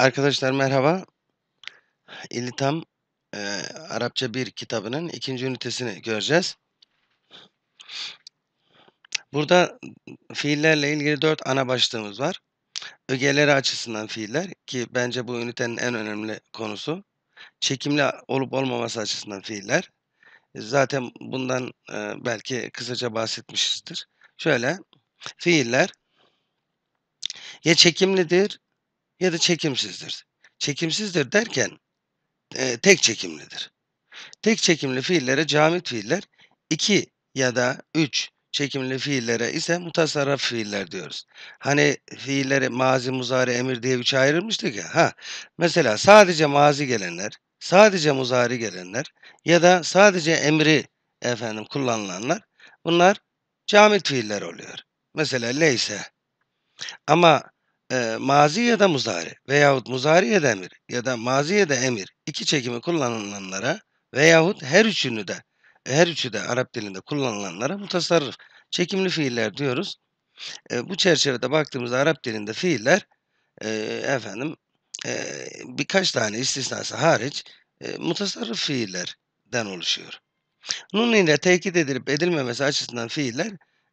Arkadaşlar merhaba. İlitam e, Arapça 1 kitabının ikinci ünitesini göreceğiz. Burada fiillerle ilgili dört ana başlığımız var. Ögeleri açısından fiiller ki bence bu ünitenin en önemli konusu. Çekimli olup olmaması açısından fiiller. E, zaten bundan e, belki kısaca bahsetmişizdir. Şöyle fiiller ya çekimlidir ya da çekimsizdir. Çekimsizdir derken e, tek çekimlidir. Tek çekimli fiillere camit fiiller, iki ya da üç çekimli fiillere ise mutasarraf fiiller diyoruz. Hani fiilleri mazi, muzari, emir diye üçe ayırmıştık ya. Ha, mesela sadece mazi gelenler, sadece muzari gelenler ya da sadece emri efendim kullanılanlar bunlar camit fiiller oluyor. Mesela leyse. Ama e, mazi ya da muzari veyahut muzari ya da emir ya da maziye de emir iki çekimi kullanılanlara veyahut her üçünü de e, her üçü de Arap dilinde kullanılanlara mutasarrıf çekimli fiiller diyoruz. E, bu çerçevede baktığımızda Arap dilinde fiiller e, efendim e, birkaç tane istisnası hariç e, mutasarrıf fiillerden oluşuyor. Nun ile tekit edilip edilmemesi açısından fiiller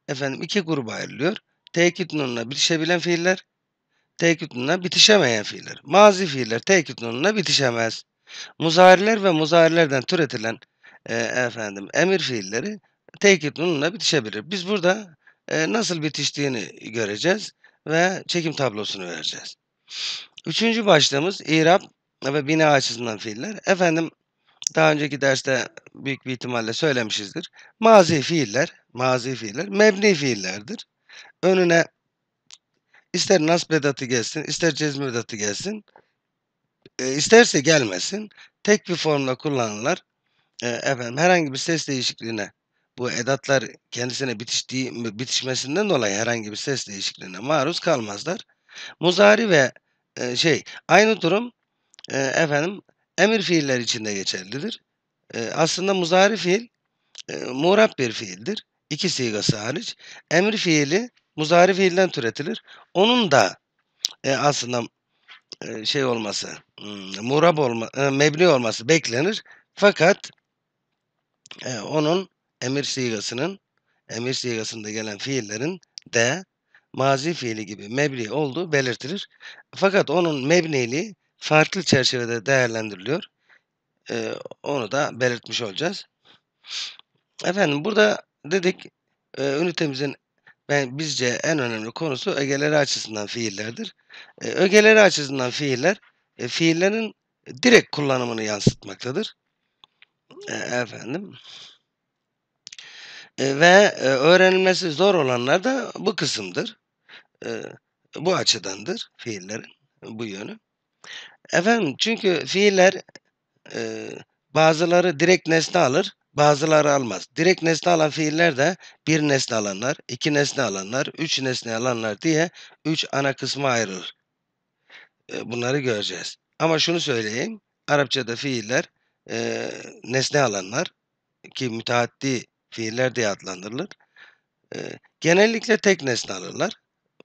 efendim iki gruba ayrılıyor. Tekit nunla birleşebilen fiiller, tekit nunla bitişemeyen fiiller. Mazi fiiller tekit nunla bitişemez. Muzariler ve muzarilerden türetilen e, efendim emir fiilleri tekit nunla bitişebilir. Biz burada e, nasıl bitiştiğini göreceğiz ve çekim tablosunu vereceğiz. Üçüncü başlığımız irab ve bina açısından fiiller. Efendim daha önceki derste büyük bir ihtimalle söylemişizdir. Mazi fiiller, mazi fiiller mebni fiillerdir. Önüne İster nas bedatı gelsin, ister cezm bedatı gelsin. E, isterse gelmesin. Tek bir formla kullanırlar. E, efendim herhangi bir ses değişikliğine bu edatlar kendisine bitiştiği, bitişmesinden dolayı herhangi bir ses değişikliğine maruz kalmazlar. Muzari ve e, şey aynı durum e, efendim emir fiiller içinde geçerlidir. E, aslında muzari fiil e, murab bir fiildir. İki sigası hariç. Emir fiili muzari fiilden türetilir. Onun da e, aslında e, şey olması, murab olma, e, mebni olması beklenir. Fakat e, onun emir sigasının emir sigasında gelen fiillerin de mazi fiili gibi mebni olduğu belirtilir. Fakat onun mebniliği farklı çerçevede değerlendiriliyor. E, onu da belirtmiş olacağız. Efendim burada dedik e, ünitemizin ben bizce en önemli konusu ögeleri açısından fiillerdir. E, ögeleri açısından fiiller e, fiillerin direkt kullanımını yansıtmaktadır. E, efendim. E, ve e, öğrenilmesi zor olanlar da bu kısımdır. E, bu açıdandır fiillerin bu yönü. Efendim çünkü fiiller e, bazıları direkt nesne alır, bazıları almaz. Direkt nesne alan fiiller de bir nesne alanlar, iki nesne alanlar, üç nesne alanlar diye üç ana kısma ayrılır. Bunları göreceğiz. Ama şunu söyleyeyim. Arapçada fiiller e, nesne alanlar ki müteaddi fiiller diye adlandırılır. E, genellikle tek nesne alırlar.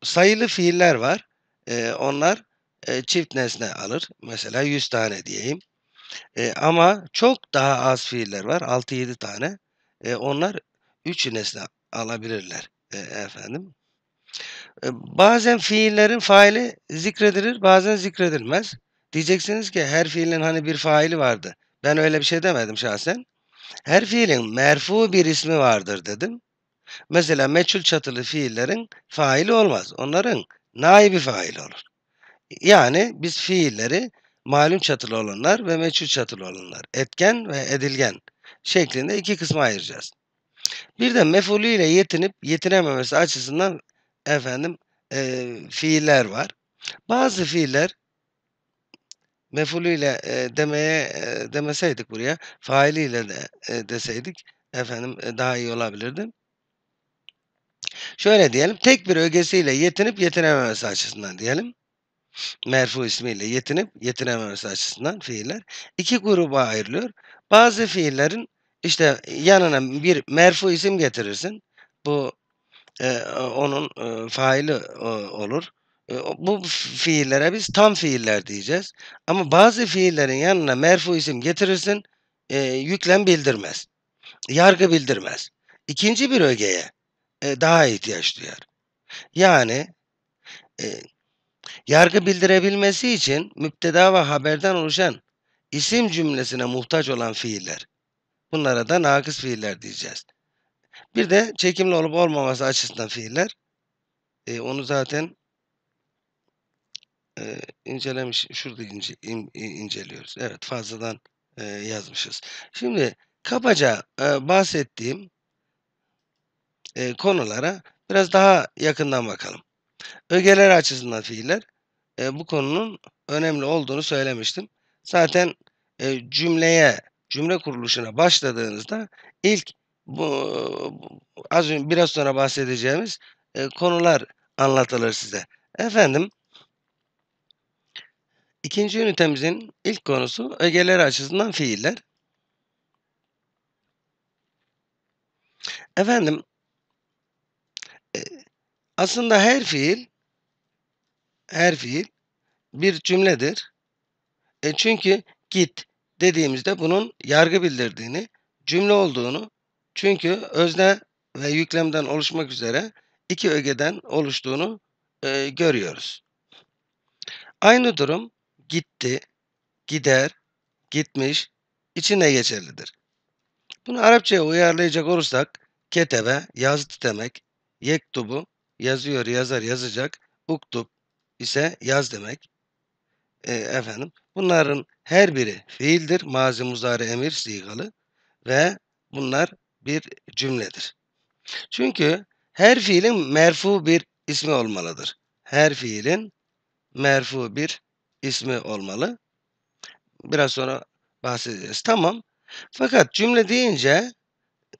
Sayılı fiiller var. E, onlar e, çift nesne alır. Mesela 100 tane diyeyim. E, ama çok daha az fiiller var. 6-7 tane. E, onlar 3 nesne alabilirler e, efendim. E, bazen fiillerin faili zikredilir, bazen zikredilmez. Diyeceksiniz ki her fiilin hani bir faili vardı. Ben öyle bir şey demedim şahsen. Her fiilin merfu bir ismi vardır dedim. Mesela meçhul çatılı fiillerin faili olmaz. Onların naibi fail olur. Yani biz fiilleri malum çatılı olanlar ve meçhul çatılı olanlar, etken ve edilgen şeklinde iki kısma ayıracağız. Bir de mefulü ile yetinip yetinememesi açısından efendim e, fiiller var. Bazı fiiller mefulüyle e, demeye e, demeseydik buraya failiyle de e, deseydik efendim e, daha iyi olabilirdi. Şöyle diyelim tek bir ögesiyle yetinip yetinememesi açısından diyelim merfu ismiyle yetinip yetinememesi açısından fiiller iki gruba ayrılıyor. Bazı fiillerin işte yanına bir merfu isim getirirsin. Bu e, onun e, faili e, olur. E, bu fiillere biz tam fiiller diyeceğiz. Ama bazı fiillerin yanına merfu isim getirirsin. E, yüklem bildirmez. Yargı bildirmez. İkinci bir ögeye e, daha ihtiyaç duyar. Yani e, Yargı bildirebilmesi için müpteda ve haberden oluşan isim cümlesine muhtaç olan fiiller. Bunlara da nakıs fiiller diyeceğiz. Bir de çekimli olup olmaması açısından fiiller. E, onu zaten e, incelemiş, şurada ince, in, inceliyoruz. Evet fazladan e, yazmışız. Şimdi kabaca e, bahsettiğim e, konulara biraz daha yakından bakalım. Ögeler açısından fiiller e, bu konunun önemli olduğunu söylemiştim. Zaten e, cümleye, cümle kuruluşuna başladığınızda ilk bu, e, az önce biraz sonra bahsedeceğimiz e, konular anlatılır size. Efendim, ikinci ünitemizin ilk konusu ögeler açısından fiiller. Efendim, aslında her fiil her fiil bir cümledir. E çünkü git dediğimizde bunun yargı bildirdiğini, cümle olduğunu, çünkü özne ve yüklemden oluşmak üzere iki ögeden oluştuğunu e, görüyoruz. Aynı durum gitti, gider, gitmiş içine geçerlidir. Bunu Arapçaya uyarlayacak olursak ketebe yazdı demek, yektubu yazıyor, yazar, yazacak. Uktub ise yaz demek. E, efendim, bunların her biri fiildir. Mazi, muzari, emir, sigalı ve bunlar bir cümledir. Çünkü her fiilin merfu bir ismi olmalıdır. Her fiilin merfu bir ismi olmalı. Biraz sonra bahsedeceğiz. Tamam. Fakat cümle deyince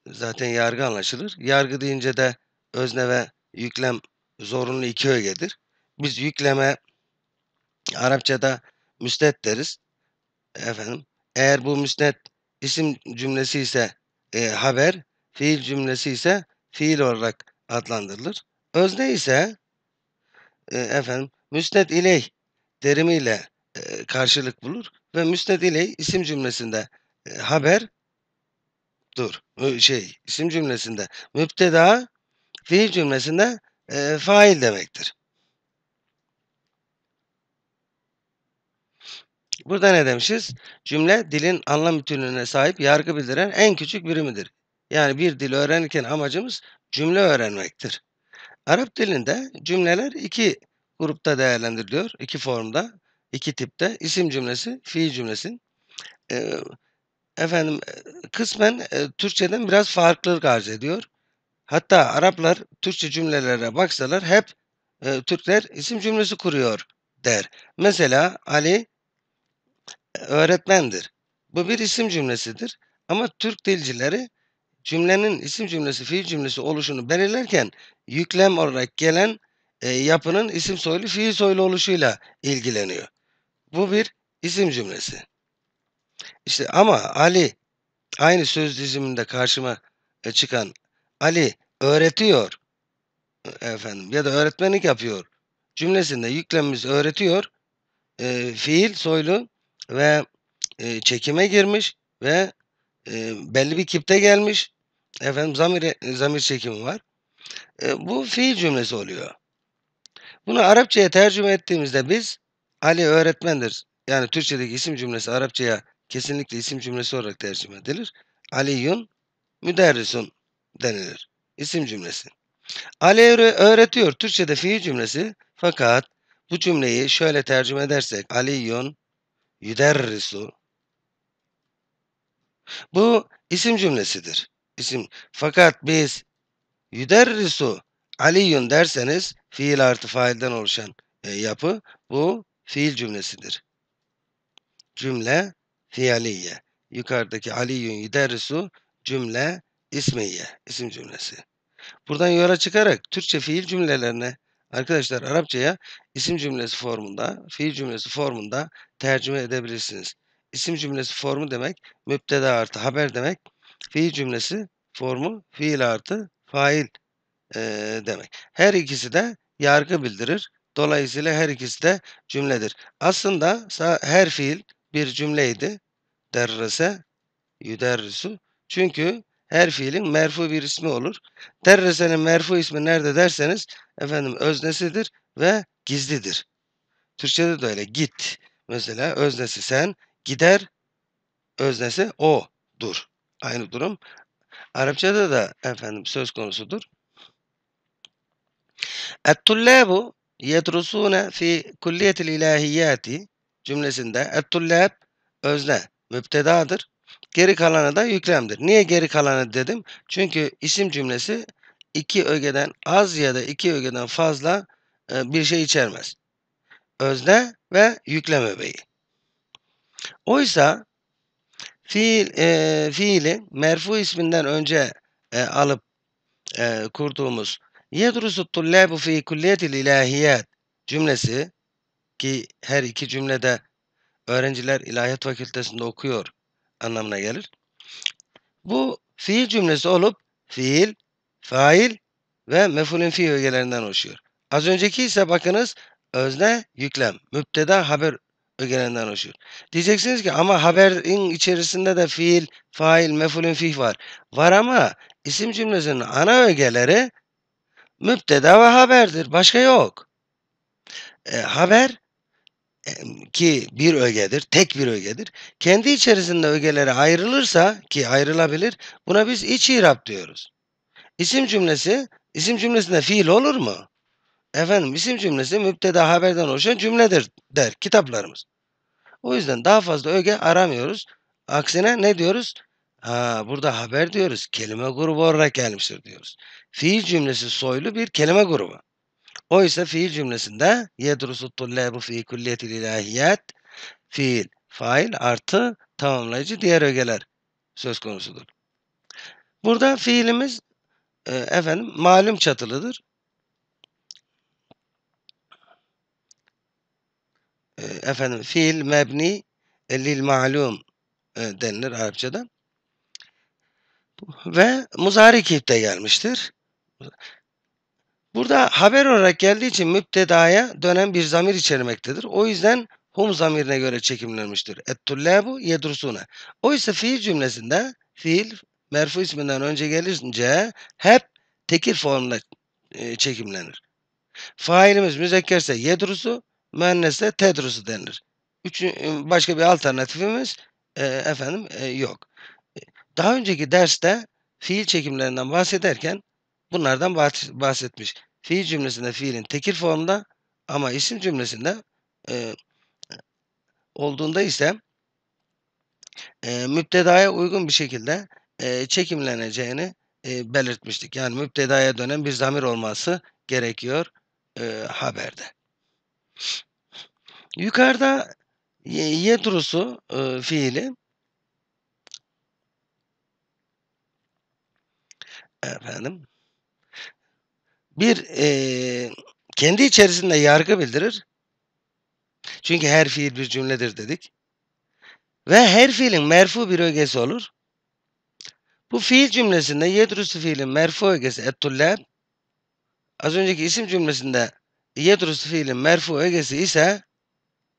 zaten yargı anlaşılır. Yargı deyince de özne ve yüklem zorunlu iki ögedir. Biz yükleme Arapçada müsnet deriz. Efendim, eğer bu müsnet isim cümlesi ise e, haber, fiil cümlesi ise fiil olarak adlandırılır. Özne ise e, efendim müsned iley terimiyle e, karşılık bulur ve müsned iley isim cümlesinde e, haber dur şey isim cümlesinde müpteda fiil cümlesinde e, fail demektir. Burada ne demişiz? Cümle dilin anlam bütünlüğüne sahip yargı bildiren en küçük birimidir. Yani bir dil öğrenirken amacımız cümle öğrenmektir. Arap dilinde cümleler iki grupta değerlendiriliyor. iki formda, iki tipte. İsim cümlesi, fiil cümlesi. Ee, efendim e, kısmen e, Türkçeden biraz farklılık arz ediyor. Hatta Araplar Türkçe cümlelere baksalar hep e, Türkler isim cümlesi kuruyor der. Mesela Ali e, öğretmendir. Bu bir isim cümlesidir. Ama Türk dilcileri cümlenin isim cümlesi, fiil cümlesi oluşunu belirlerken yüklem olarak gelen e, yapının isim soylu, fiil soylu oluşuyla ilgileniyor. Bu bir isim cümlesi. İşte ama Ali aynı söz diziminde karşıma e, çıkan Ali öğretiyor efendim ya da öğretmenlik yapıyor cümlesinde yüklemimiz öğretiyor e, fiil soylu ve e, çekime girmiş ve e, belli bir kipte gelmiş efendim zamir zamir çekimi var. E, bu fiil cümlesi oluyor. Bunu Arapçaya tercüme ettiğimizde biz Ali öğretmendir. Yani Türkçedeki isim cümlesi Arapçaya kesinlikle isim cümlesi olarak tercüme edilir. Aliyun müderrisun denilir isim cümlesi. Ali öğretiyor Türkçe'de fiil cümlesi fakat bu cümleyi şöyle tercüme edersek Aliyun yüderrisu bu isim cümlesidir. İsim. Fakat biz yüderrisu aliyun derseniz fiil artı failden oluşan e, yapı bu fiil cümlesidir. Cümle fiiliye. Yukarıdaki aliyun yüderrisu cümle ismiye. isim cümlesi. Buradan yola çıkarak Türkçe fiil cümlelerine arkadaşlar Arapçaya isim cümlesi formunda, fiil cümlesi formunda tercüme edebilirsiniz. İsim cümlesi formu demek müpteda artı haber demek. Fiil cümlesi formu fiil artı fail e, demek. Her ikisi de yargı bildirir. Dolayısıyla her ikisi de cümledir. Aslında her fiil bir cümleydi. Derrese, yüderrisu. Çünkü her fiilin merfu bir ismi olur. Derrese'nin merfu ismi nerede derseniz efendim öznesidir ve gizlidir. Türkçede de öyle git. Mesela öznesi sen, gider öznesi o dur. Aynı durum. Arapçada da efendim söz konusudur. Et-tullabu yedrusune fi kulliyetil ilahiyyati cümlesinde et özne müptedadır. Geri kalanı da yüklemdir. Niye geri kalanı dedim? Çünkü isim cümlesi iki ögeden az ya da iki ögeden fazla e, bir şey içermez. Özne ve yüklem öbeği. Oysa fiil, e, fiili merfu isminden önce e, alıp e, kurduğumuz yedrusu tullabu fi kulliyetil ilahiyat cümlesi ki her iki cümlede öğrenciler ilahiyat fakültesinde okuyor anlamına gelir. Bu fiil cümlesi olup fiil, fail ve mefulün fiil ögelerinden oluşuyor. Az önceki ise bakınız özne, yüklem, müpteda, haber ögelerinden oluşuyor. Diyeceksiniz ki ama haberin içerisinde de fiil, fail, mefulün fiil var. Var ama isim cümlesinin ana ögeleri müpteda ve haberdir. Başka yok. E, haber ki bir ögedir, tek bir ögedir. Kendi içerisinde ögelere ayrılırsa ki ayrılabilir, buna biz iç irap diyoruz. İsim cümlesi, isim cümlesinde fiil olur mu? Efendim isim cümlesi müpteda haberden oluşan cümledir der kitaplarımız. O yüzden daha fazla öge aramıyoruz. Aksine ne diyoruz? Aa, burada haber diyoruz. Kelime grubu olarak gelmiştir diyoruz. Fiil cümlesi soylu bir kelime grubu. O ise fiil cümlesinde yedrusu tullebu fi kulliyetil ilahiyat fiil, fail artı tamamlayıcı diğer ögeler söz konusudur. Burada fiilimiz e, efendim malum çatılıdır. E, efendim fiil mebni e, lil malum denilir Arapçada. Ve muzari kipte gelmiştir. Burada haber olarak geldiği için müptedaya dönen bir zamir içermektedir. O yüzden hum zamirine göre çekimlenmiştir. Ettullebu yedrusuna. Oysa fiil cümlesinde fiil merfu isminden önce gelince hep tekil formla e, çekimlenir. Failimiz müzekkerse yedrusu, müennesse tedrusu denir. Üç, e, başka bir alternatifimiz e, efendim e, yok. Daha önceki derste fiil çekimlerinden bahsederken Bunlardan bahsetmiş. Fiil cümlesinde fiilin tekil formunda ama isim cümlesinde e, olduğunda ise e, müptedaya uygun bir şekilde e, çekimleneceğini e, belirtmiştik. Yani müptedaya dönen bir zamir olması gerekiyor e, haberde. Yukarıda yetrusu e, fiili efendim bir e, kendi içerisinde yargı bildirir. Çünkü her fiil bir cümledir dedik. Ve her fiilin merfu bir ögesi olur. Bu fiil cümlesinde yedrusu fiilin merfu ögesi ettullab. Az önceki isim cümlesinde yedrusu fiilin merfu ögesi ise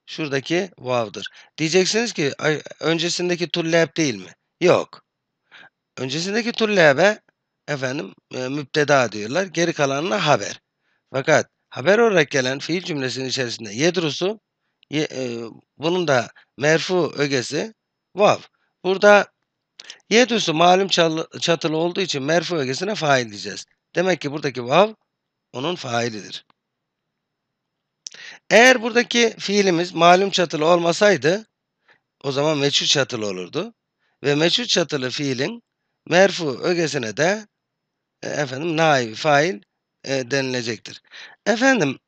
şuradaki vav'dır. Diyeceksiniz ki öncesindeki tullab değil mi? Yok. Öncesindeki tullabe efendim e, müpteda diyorlar. Geri kalanına haber. Fakat haber olarak gelen fiil cümlesinin içerisinde yedrusu ye, e, bunun da merfu ögesi vav. Burada yedrusu malum çal, çatılı olduğu için merfu ögesine fail diyeceğiz. Demek ki buradaki vav onun failidir. Eğer buradaki fiilimiz malum çatılı olmasaydı o zaman meçhul çatılı olurdu. Ve meçhul çatılı fiilin merfu ögesine de e, efendim naib fail e, denilecektir. Efendim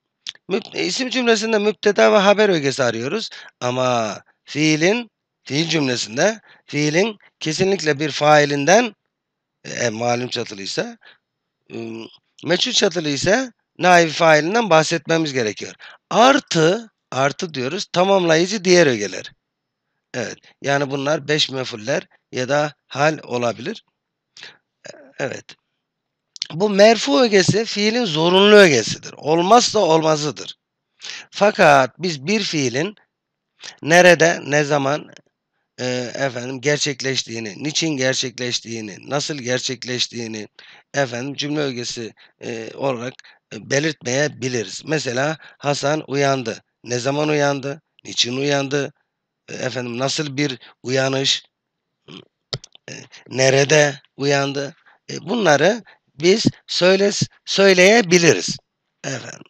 isim cümlesinde müpteda ve haber ögesi arıyoruz ama fiilin fiil cümlesinde fiilin kesinlikle bir failinden e, e malum çatılıysa e, meçhul çatılı ise naib failinden bahsetmemiz gerekiyor. Artı artı diyoruz tamamlayıcı diğer ögeler. Evet. Yani bunlar beş mefuller ya da hal olabilir. E, evet. Bu merfu ögesi fiilin zorunlu ögesidir. Olmazsa olmazıdır. Fakat biz bir fiilin nerede, ne zaman e, efendim gerçekleştiğini, niçin gerçekleştiğini, nasıl gerçekleştiğini efendim cümle ögesi e, olarak e, belirtmeyebiliriz. Mesela Hasan uyandı. Ne zaman uyandı? Niçin uyandı? E, efendim nasıl bir uyanış? E, nerede uyandı? E, bunları biz söyles, söyleyebiliriz. Efendim.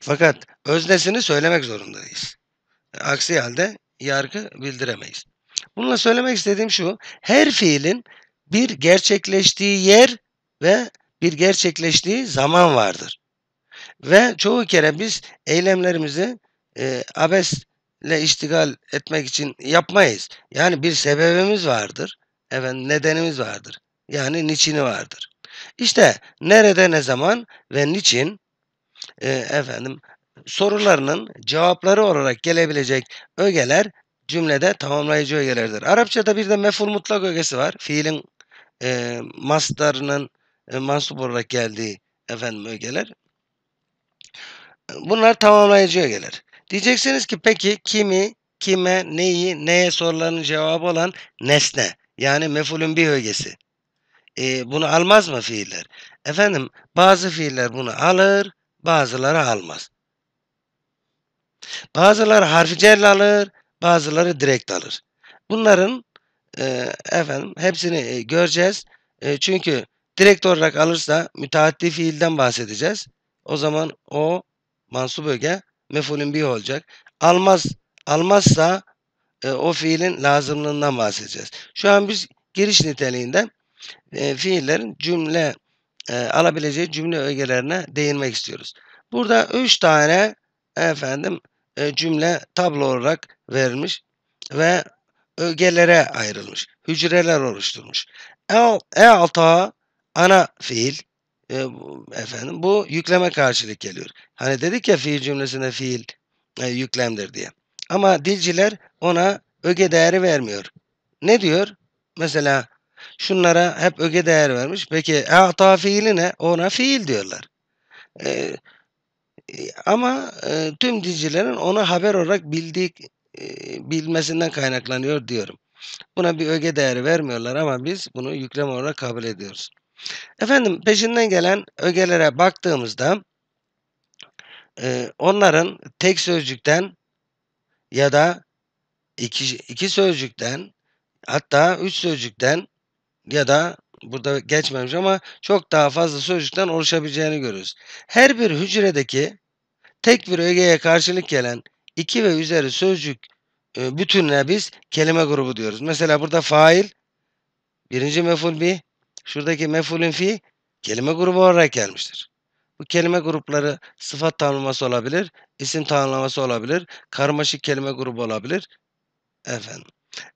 Fakat öznesini söylemek zorundayız. Aksi halde yargı bildiremeyiz. Bununla söylemek istediğim şu. Her fiilin bir gerçekleştiği yer ve bir gerçekleştiği zaman vardır. Ve çoğu kere biz eylemlerimizi e, abesle iştigal etmek için yapmayız. Yani bir sebebimiz vardır. Efendim nedenimiz vardır. Yani niçini vardır. İşte nerede, ne zaman ve niçin e, efendim sorularının cevapları olarak gelebilecek ögeler cümlede tamamlayıcı ögelerdir. Arapçada bir de meful mutlak ögesi var. Fiilin e, mastarının e, mansup olarak geldiği efendim ögeler. Bunlar tamamlayıcı ögeler. Diyeceksiniz ki peki kimi, kime, neyi, neye soruların cevabı olan nesne. Yani mefulün bir ögesi e, bunu almaz mı fiiller? Efendim bazı fiiller bunu alır, bazıları almaz. Bazıları harfi cerle alır, bazıları direkt alır. Bunların e, efendim hepsini e, göreceğiz. E, çünkü direkt olarak alırsa müteaddi fiilden bahsedeceğiz. O zaman o mansup öge mefulün bir olacak. Almaz almazsa e, o fiilin lazımlığından bahsedeceğiz. Şu an biz giriş niteliğinde e, fiillerin cümle e, alabileceği cümle ögelerine değinmek istiyoruz. Burada 3 tane efendim e, cümle tablo olarak verilmiş ve ögelere ayrılmış. Hücreler oluşturmuş. e alta ana fiil efendim bu yükleme karşılık geliyor. Hani dedik ya fiil cümlesine fiil yüklemdir diye. Ama dilciler ona öge değeri vermiyor. Ne diyor? Mesela Şunlara hep öge değer vermiş. Peki ata fiili ne? Ona fiil diyorlar. Ee, e, ama e, tüm dincilerin ona haber olarak bildik, e, bilmesinden kaynaklanıyor diyorum. Buna bir öge değeri vermiyorlar ama biz bunu yüklem olarak kabul ediyoruz. Efendim peşinden gelen ögelere baktığımızda e, onların tek sözcükten ya da iki, iki sözcükten hatta üç sözcükten ya da burada geçmemiş ama çok daha fazla sözcükten oluşabileceğini görüyoruz. Her bir hücredeki tek bir ögeye karşılık gelen iki ve üzeri sözcük e, bütününe biz kelime grubu diyoruz. Mesela burada fail, birinci meful bi, şuradaki mefulün fi kelime grubu olarak gelmiştir. Bu kelime grupları sıfat tanımlaması olabilir, isim tanımlaması olabilir, karmaşık kelime grubu olabilir. Efendim.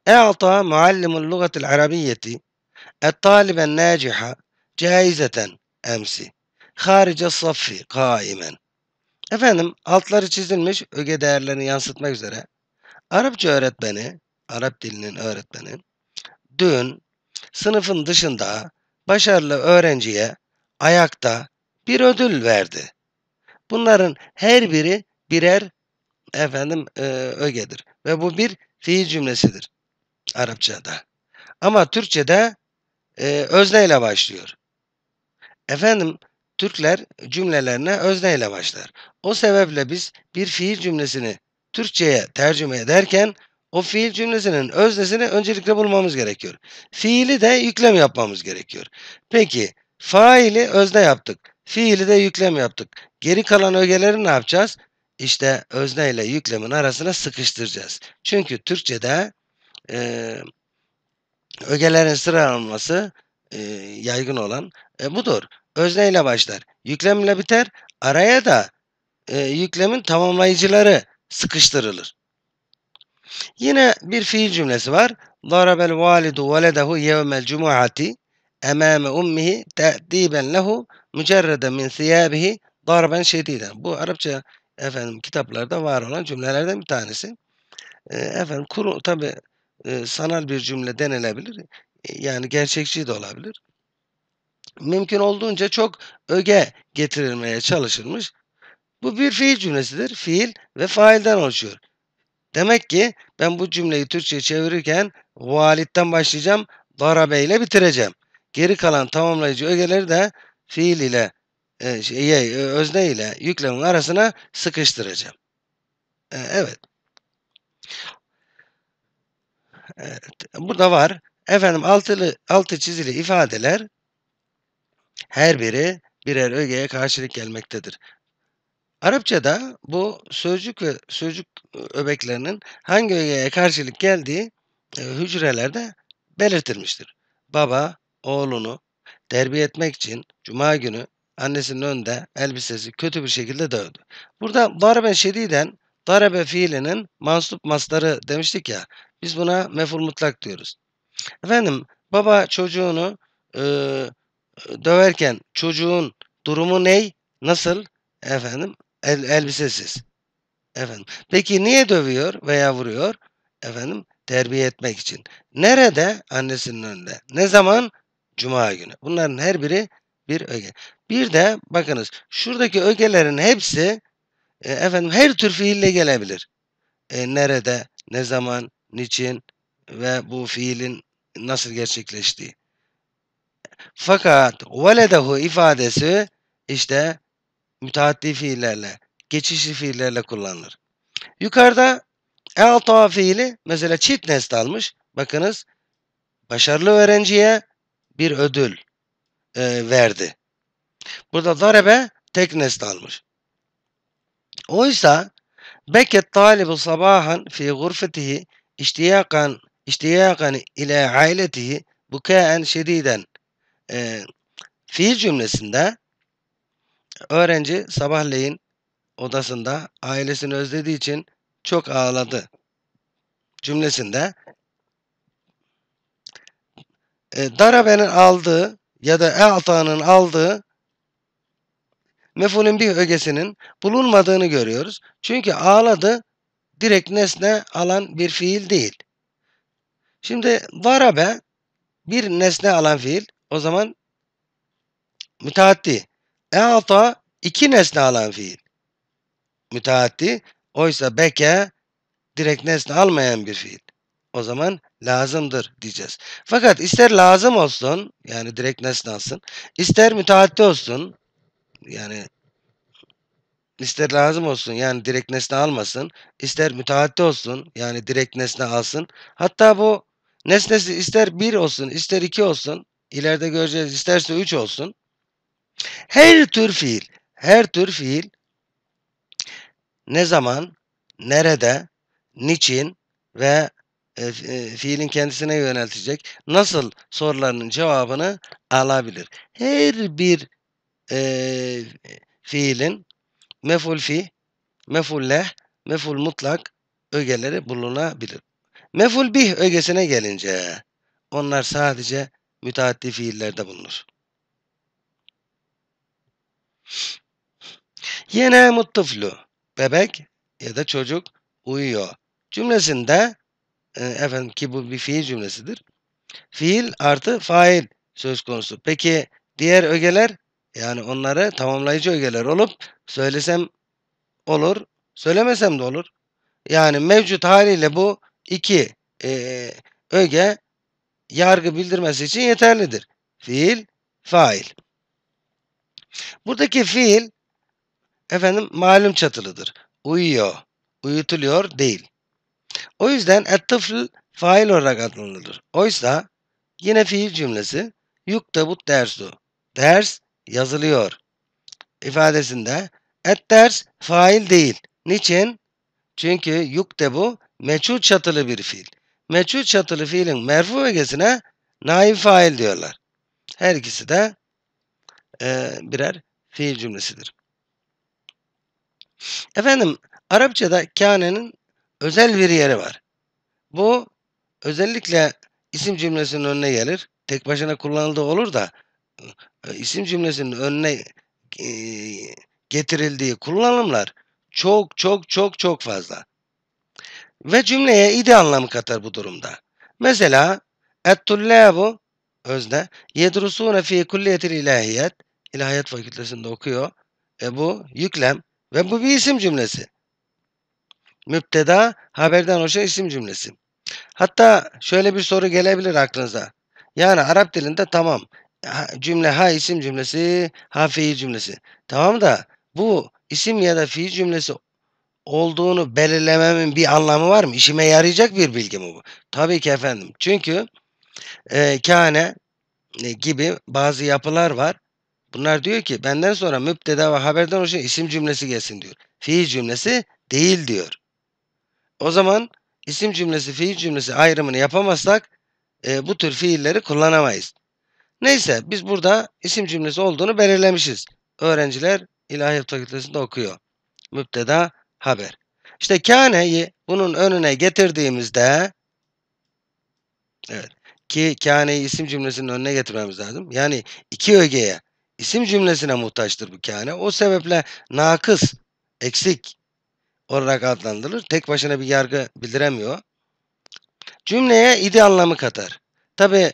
E'ata muallimul lugatil arabiyyeti et الطالب الناجحة caizaten emsi. Harice saffi kaimen. Efendim altları çizilmiş öge değerlerini yansıtmak üzere Arapça öğretmeni, Arap dilinin öğretmeni dün sınıfın dışında başarılı öğrenciye ayakta bir ödül verdi. Bunların her biri birer efendim e, ögedir ve bu bir fiil cümlesidir Arapçada. Ama Türkçede e, özneyle başlıyor. Efendim Türkler cümlelerine özneyle başlar. O sebeple biz bir fiil cümlesini Türkçe'ye tercüme ederken o fiil cümlesinin öznesini öncelikle bulmamız gerekiyor. Fiili de yüklem yapmamız gerekiyor. Peki faili özne yaptık. Fiili de yüklem yaptık. Geri kalan ögeleri ne yapacağız? İşte özne ile yüklemin arasına sıkıştıracağız. Çünkü Türkçe'de e, ögelerin sıralanması e, yaygın olan e, budur. Özneyle başlar, yüklemle biter. Araya da e, yüklemin tamamlayıcıları sıkıştırılır. Yine bir fiil cümlesi var. Darabel validu veledehu yevmel cumuati emame ummihi te'diben lehu mücerrede min siyabihi darben şediden. Bu Arapça efendim kitaplarda var olan cümlelerden bir tanesi. E, efendim kuru tabi sanal bir cümle denilebilir. yani gerçekçi de olabilir. Mümkün olduğunca çok öge getirilmeye çalışılmış. Bu bir fiil cümlesidir. Fiil ve failden oluşuyor. Demek ki ben bu cümleyi Türkçe'ye çevirirken valitten başlayacağım, darabe ile bitireceğim. Geri kalan tamamlayıcı ögeleri de fiil ile e, şey, özne ile yüklemin arasına sıkıştıracağım. E, evet burada var. Efendim altılı, altı çizili ifadeler her biri birer ögeye karşılık gelmektedir. Arapçada bu sözcük ve sözcük öbeklerinin hangi ögeye karşılık geldiği e, hücrelerde belirtilmiştir. Baba oğlunu terbiye etmek için cuma günü annesinin önünde elbisesi kötü bir şekilde dövdü. Burada darabe şediden darabe fiilinin mansup masları demiştik ya biz buna meful mutlak diyoruz. Efendim baba çocuğunu e, döverken çocuğun durumu ney? Nasıl? Efendim el, elbisesiz. Efendim. Peki niye dövüyor veya vuruyor? Efendim terbiye etmek için. Nerede? Annesinin önünde. Ne zaman? Cuma günü. Bunların her biri bir öge. Bir de bakınız şuradaki ögelerin hepsi e, efendim her tür fiille gelebilir. E, nerede, ne zaman, niçin ve bu fiilin nasıl gerçekleştiği. Fakat veledehu ifadesi işte müteaddi fiillerle, geçişli fiillerle kullanılır. Yukarıda elta fiili mesela çift nesne almış. Bakınız başarılı öğrenciye bir ödül e, verdi. Burada darebe tek nesne almış. Oysa Beket talibu sabahan fi gurfetihi اشتياقا اشتياقا ile ailetihi bukaen şediden e, fiil cümlesinde öğrenci sabahleyin odasında ailesini özlediği için çok ağladı cümlesinde e, darabenin aldığı ya da e'tanın aldığı mefulün bir ögesinin bulunmadığını görüyoruz. Çünkü ağladı direkt nesne alan bir fiil değil. Şimdi varabe bir nesne alan fiil. O zaman müteaddi. E'ata iki nesne alan fiil. Müteaddi. Oysa beke direkt nesne almayan bir fiil. O zaman lazımdır diyeceğiz. Fakat ister lazım olsun yani direkt nesne alsın. ister müteaddi olsun yani ister lazım olsun yani direkt nesne almasın, ister müteaddi olsun yani direkt nesne alsın. Hatta bu nesnesi ister bir olsun, ister iki olsun, ileride göreceğiz isterse üç olsun. Her tür fiil, her tür fiil ne zaman, nerede, niçin ve e, e fiilin kendisine yöneltecek nasıl sorularının cevabını alabilir. Her bir e, fiilin meful fi, meful leh, meful mutlak ögeleri bulunabilir. Meful bih ögesine gelince onlar sadece müteaddi fiillerde bulunur. Yine muttuflu bebek ya da çocuk uyuyor. Cümlesinde e, efendim ki bu bir fiil cümlesidir. Fiil artı fail söz konusu. Peki diğer ögeler yani onları tamamlayıcı ögeler olup söylesem olur, söylemesem de olur. Yani mevcut haliyle bu iki e, öge yargı bildirmesi için yeterlidir. Fiil, fail. Buradaki fiil efendim malum çatılıdır. Uyuyor, uyutuluyor değil. O yüzden ettıfl fail olarak adlandırılır. Oysa yine fiil cümlesi yukta yuktabut dersu. Ders yazılıyor ifadesinde et ders fail değil. Niçin? Çünkü bu meçhul çatılı bir fiil. Meçhul çatılı fiilin merfu ögesine naib fail diyorlar. Her ikisi de e, birer fiil cümlesidir. Efendim Arapçada kânenin özel bir yeri var. Bu özellikle isim cümlesinin önüne gelir. Tek başına kullanıldığı olur da e, isim cümlesinin önüne e, getirildiği kullanımlar çok çok çok çok fazla. Ve cümleye ide anlamı katar bu durumda. Mesela et-tullabu özne yedrusune fi kulliyetil ilahiyet ilahiyat fakültesinde okuyor. E bu yüklem ve bu bir isim cümlesi. Müpteda haberden oluşan isim cümlesi. Hatta şöyle bir soru gelebilir aklınıza. Yani Arap dilinde tamam cümle ha isim cümlesi, ha fiil cümlesi. Tamam da bu isim ya da fiil cümlesi olduğunu belirlememin bir anlamı var mı? İşime yarayacak bir bilgi mi bu? Tabii ki efendim. Çünkü e, kâne e, gibi bazı yapılar var. Bunlar diyor ki benden sonra müpteda ve haberden oluşan isim cümlesi gelsin diyor. Fiil cümlesi değil diyor. O zaman isim cümlesi, fiil cümlesi ayrımını yapamazsak e, bu tür fiilleri kullanamayız. Neyse biz burada isim cümlesi olduğunu belirlemişiz. Öğrenciler İlahiyat Fakültesi'nde okuyor. Müpteda haber. İşte kâneyi bunun önüne getirdiğimizde evet ki kâneyi isim cümlesinin önüne getirmemiz lazım. Yani iki ögeye isim cümlesine muhtaçtır bu kâne. O sebeple nakıs, eksik olarak adlandırılır. Tek başına bir yargı bildiremiyor. Cümleye idi anlamı katar. Tabi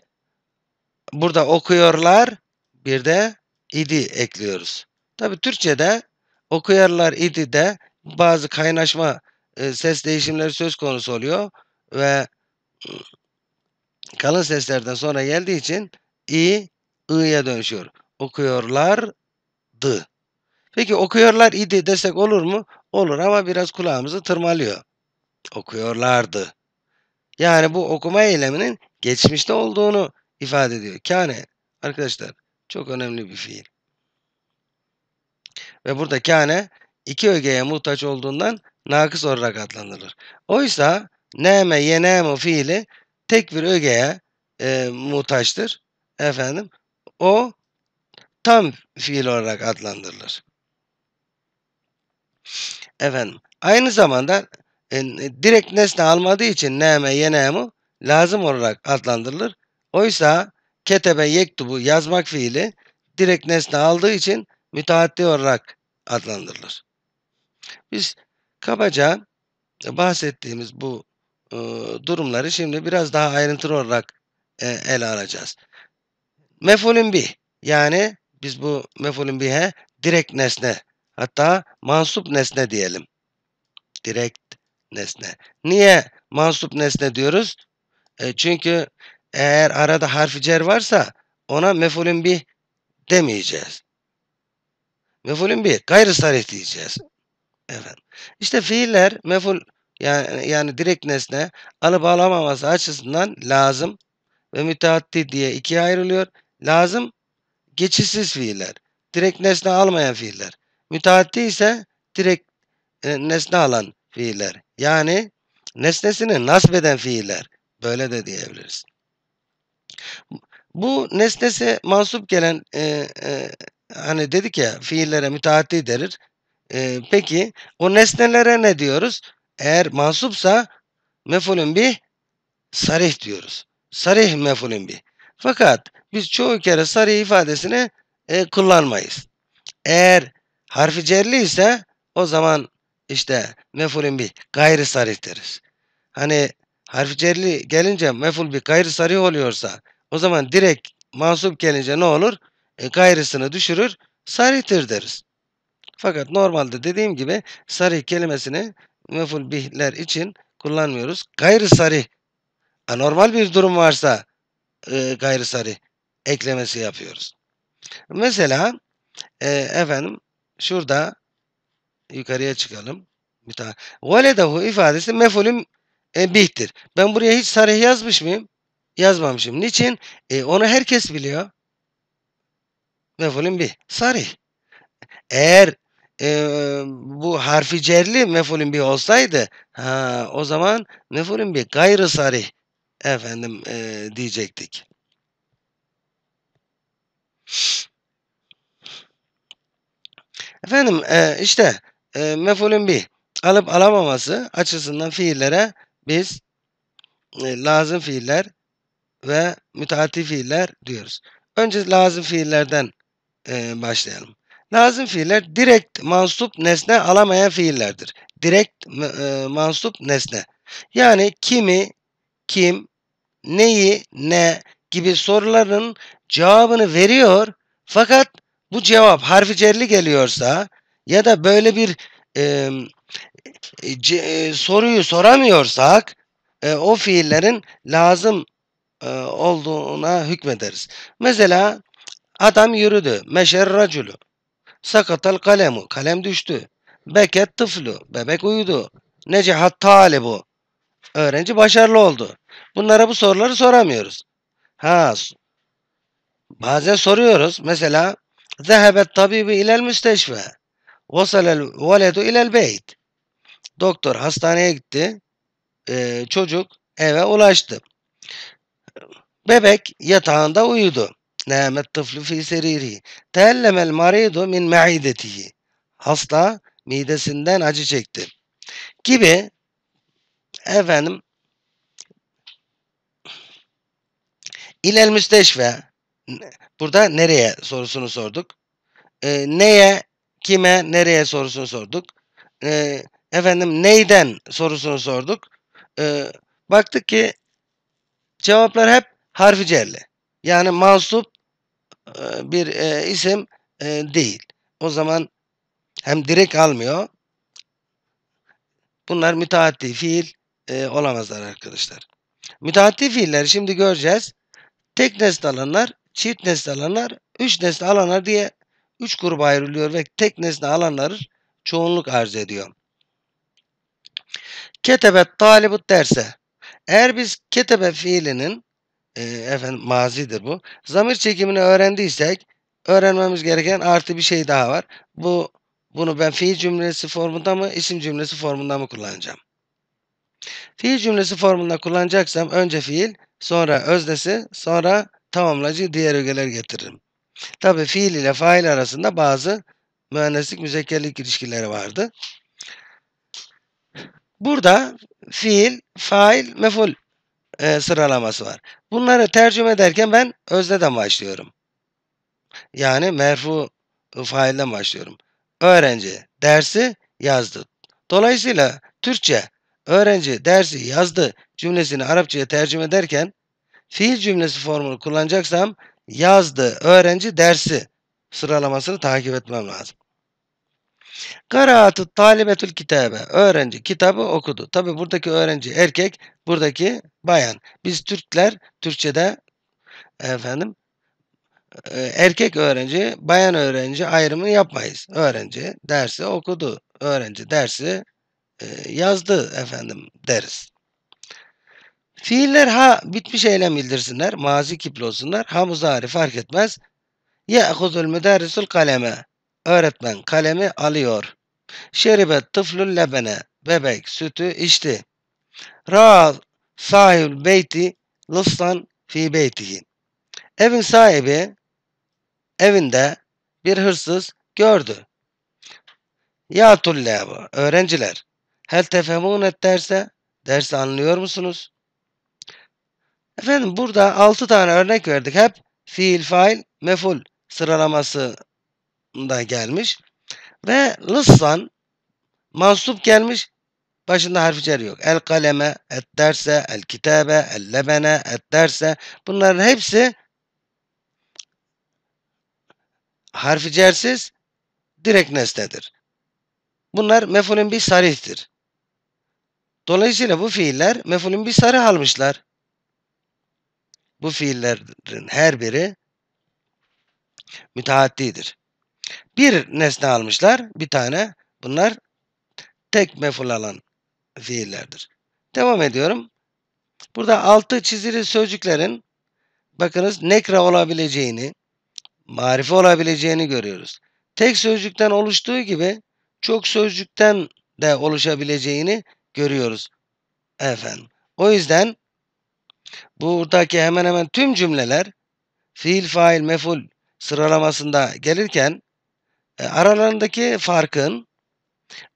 burada okuyorlar bir de idi ekliyoruz. Tabi Türkçe'de okuyorlar idi de bazı kaynaşma e, ses değişimleri söz konusu oluyor ve ıı, kalın seslerden sonra geldiği için i ı'ya dönüşüyor. Okuyorlardı. Peki okuyorlar idi desek olur mu? Olur ama biraz kulağımızı tırmalıyor. Okuyorlardı. Yani bu okuma eyleminin geçmişte olduğunu ifade ediyor. Kâne arkadaşlar çok önemli bir fiil. Ve burada kâne iki ögeye muhtaç olduğundan nakıs olarak adlandırılır. Oysa neme yenemu fiili tek bir ögeye e, muhtaçtır. Efendim o tam fiil olarak adlandırılır. Efendim aynı zamanda e, direkt nesne almadığı için neme yenemu lazım olarak adlandırılır Oysa ketebe yektubu yazmak fiili direkt nesne aldığı için müteaddi olarak adlandırılır. Biz kabaca bahsettiğimiz bu e, durumları şimdi biraz daha ayrıntılı olarak e, ele alacağız. Mefulün bih yani biz bu mefulün bihe direkt nesne hatta mansup nesne diyelim. Direkt nesne. Niye mansup nesne diyoruz? E, çünkü eğer arada harfi cer varsa ona mefulün bih demeyeceğiz. Mefulün bih gayrı sarih diyeceğiz. Evet. İşte fiiller meful yani, yani direkt nesne alıp alamaması açısından lazım ve müteaddi diye ikiye ayrılıyor. Lazım geçişsiz fiiller. Direkt nesne almayan fiiller. Müteaddi ise direkt e, nesne alan fiiller. Yani nesnesini nasbeden fiiller. Böyle de diyebiliriz. Bu nesnese mansup gelen e, e, hani dedik ya fiillere müteaddi derir. E, peki o nesnelere ne diyoruz? Eğer mansupsa mefulün bir sarih diyoruz. Sarih mefulün bir. Fakat biz çoğu kere sarih ifadesini e, kullanmayız. Eğer harfi cerli ise o zaman işte mefulün bir gayri sarih deriz. Hani harfi cerli gelince meful bir gayri sarih oluyorsa o zaman direkt mansup gelince ne olur? E, gayrısını düşürür, sarihtir deriz. Fakat normalde dediğim gibi sarih kelimesini meful bihler için kullanmıyoruz. Gayrı sarih, anormal bir durum varsa e, gayrı sarih eklemesi yapıyoruz. Mesela e, efendim şurada yukarıya çıkalım. bir tane. Veledehu ifadesi mefulüm e, bihtir. Ben buraya hiç sarih yazmış mıyım? yazmamışım. Niçin? E, onu herkes biliyor. Mefulün bir. Sarih. Eğer e, bu harfi cerli mefulün bir olsaydı ha, o zaman mefulün bir gayrı sarih efendim e, diyecektik. Efendim e, işte e, mefulün bir alıp alamaması açısından fiillere biz e, lazım fiiller ve müteaddi fiiller diyoruz. Önce lazım fiillerden e, başlayalım. Lazım fiiller direkt mansup nesne alamayan fiillerdir. Direkt e, mansup nesne. Yani kimi, kim, neyi, ne gibi soruların cevabını veriyor fakat bu cevap harfi cerli geliyorsa ya da böyle bir e, e, e soruyu soramıyorsak e, o fiillerin lazım olduğuna hükmederiz. Mesela adam yürüdü. Meşer raculu. Sakatal kalemu. Kalem düştü. Beket tıflu. Bebek uyudu. Necehat talibu. Öğrenci başarılı oldu. Bunlara bu soruları soramıyoruz. Ha, bazen soruyoruz. Mesela Zehebet tabibi ilel müsteşfe. Vasalel valedu ilel beyt. Doktor hastaneye gitti. Ee, çocuk eve ulaştı. Bebek yatağında uyudu. Nâmet tıflü fî serîrî. Teellemel maridu min me'idetihi. Hasta midesinden acı çekti. Gibi efendim İlel müsteşfe burada nereye sorusunu sorduk. E, neye, kime, nereye sorusunu sorduk. E, efendim neyden sorusunu sorduk. E, baktık ki cevaplar hep harfi cerle. Yani mansup e, bir e, isim e, değil. O zaman hem direkt almıyor. Bunlar müteaddi fiil olamazlar arkadaşlar. Müteaddi fiiller şimdi göreceğiz. Tek nesne alanlar, çift nesne alanlar, üç nesne alanlar diye üç gruba ayrılıyor ve tek nesne alanlar çoğunluk arz ediyor. Ketebet talibut derse. Eğer biz ketebe fiilinin e, efendim mazidir bu. Zamir çekimini öğrendiysek öğrenmemiz gereken artı bir şey daha var. Bu bunu ben fiil cümlesi formunda mı isim cümlesi formunda mı kullanacağım? Fiil cümlesi formunda kullanacaksam önce fiil, sonra öznesi, sonra tamamlayıcı diğer ögeler getiririm. Tabi fiil ile fail arasında bazı mühendislik müzekkerlik ilişkileri vardı. Burada fiil, fail, meful e, sıralaması var. Bunları tercüme ederken ben özneden başlıyorum. Yani merfu failden başlıyorum. Öğrenci dersi yazdı. Dolayısıyla Türkçe öğrenci dersi yazdı cümlesini Arapçaya tercüme ederken fiil cümlesi formunu kullanacaksam yazdı öğrenci dersi sıralamasını takip etmem lazım. Karaatı talibetül kitabe. Öğrenci kitabı okudu. Tabi buradaki öğrenci erkek, buradaki bayan. Biz Türkler Türkçe'de efendim e, erkek öğrenci, bayan öğrenci ayrımını yapmayız. Öğrenci dersi okudu. Öğrenci dersi e, yazdı efendim deriz. Fiiller ha bitmiş eylem bildirsinler. Mazi kipli olsunlar. Ha muzari fark etmez. Ye'huzul müderrisul kaleme. Öğretmen kalemi alıyor. Şeribet tıflül lebene. Bebek sütü içti. Ra sahil beyti lıstan fi beytihi. Evin sahibi evinde bir hırsız gördü. Ya tullâbı, öğrenciler. Hel tefemûnet derse, dersi anlıyor musunuz? Efendim burada 6 tane örnek verdik. Hep fiil, fail, meful sıralaması da gelmiş. Ve lıssan mansup gelmiş. Başında harf cer yok. El kaleme, et derse, el kitabe, el lebene, et derse. Bunların hepsi harfi cersiz direkt nesnedir. Bunlar mefulün bir sarihtir. Dolayısıyla bu fiiller mefulün bir sarı almışlar. Bu fiillerin her biri müteaddidir. Bir nesne almışlar. Bir tane. Bunlar tek meful alan fiillerdir. Devam ediyorum. Burada altı çizili sözcüklerin bakınız nekra olabileceğini, marife olabileceğini görüyoruz. Tek sözcükten oluştuğu gibi çok sözcükten de oluşabileceğini görüyoruz. Efendim. O yüzden buradaki hemen hemen tüm cümleler fiil, fail, meful sıralamasında gelirken e, aralarındaki farkın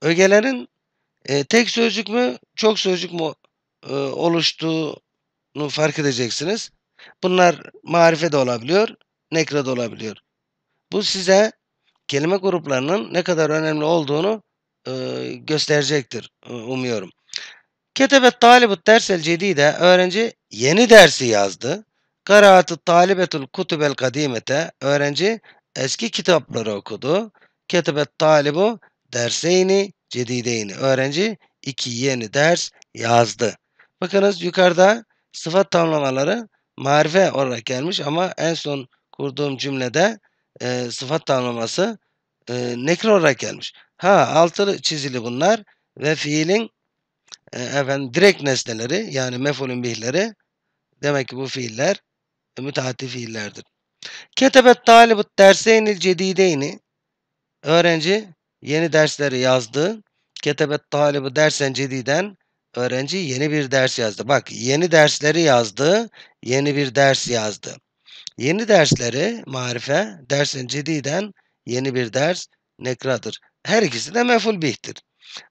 ögelerin e, tek sözcük mü çok sözcük mü e, oluştuğunu fark edeceksiniz. Bunlar marife de olabiliyor, nekre de olabiliyor. Bu size kelime gruplarının ne kadar önemli olduğunu e, gösterecektir e, umuyorum. Ketebet talibut dersel cedide öğrenci yeni dersi yazdı. Karaatı talibetul kutubel kadimete öğrenci eski kitapları okudu. Ketebet talibu derseyni cedideyni. Öğrenci iki yeni ders yazdı. Bakınız yukarıda sıfat tamlamaları marife olarak gelmiş ama en son kurduğum cümlede e, sıfat tamlaması e, nekir olarak gelmiş. Ha altı çizili bunlar ve fiilin e, efendim direkt nesneleri yani mefulün bihleri demek ki bu fiiller e, müteaddi fiillerdir. Ketebet talibut derseynil cedideyni öğrenci yeni dersleri yazdı. Ketebet talibu dersen cediden öğrenci yeni bir ders yazdı. Bak yeni dersleri yazdı, yeni bir ders yazdı. Yeni dersleri marife, dersen cediden yeni bir ders nekradır. Her ikisi de meful bihtir.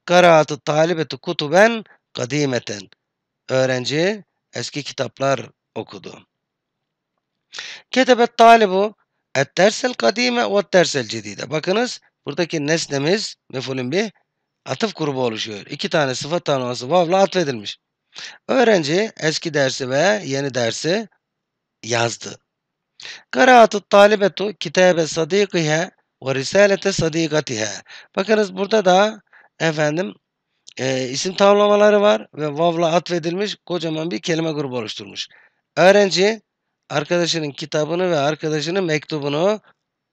Karaatı talibeti kutuben kadimeten. Öğrenci eski kitaplar okudu. Ketebet talibu dersel kadime ve dersel cedide. Bakınız buradaki nesnemiz mefulün bir atıf grubu oluşuyor. İki tane sıfat tanımlaması vavla atfedilmiş. Öğrenci eski dersi ve yeni dersi yazdı. Karaatı talibetu kitabe sadikihe ve risalete sadikatihe. Bakınız burada da efendim e, isim tavlamaları var ve vavla atfedilmiş kocaman bir kelime grubu oluşturmuş. Öğrenci arkadaşının kitabını ve arkadaşının mektubunu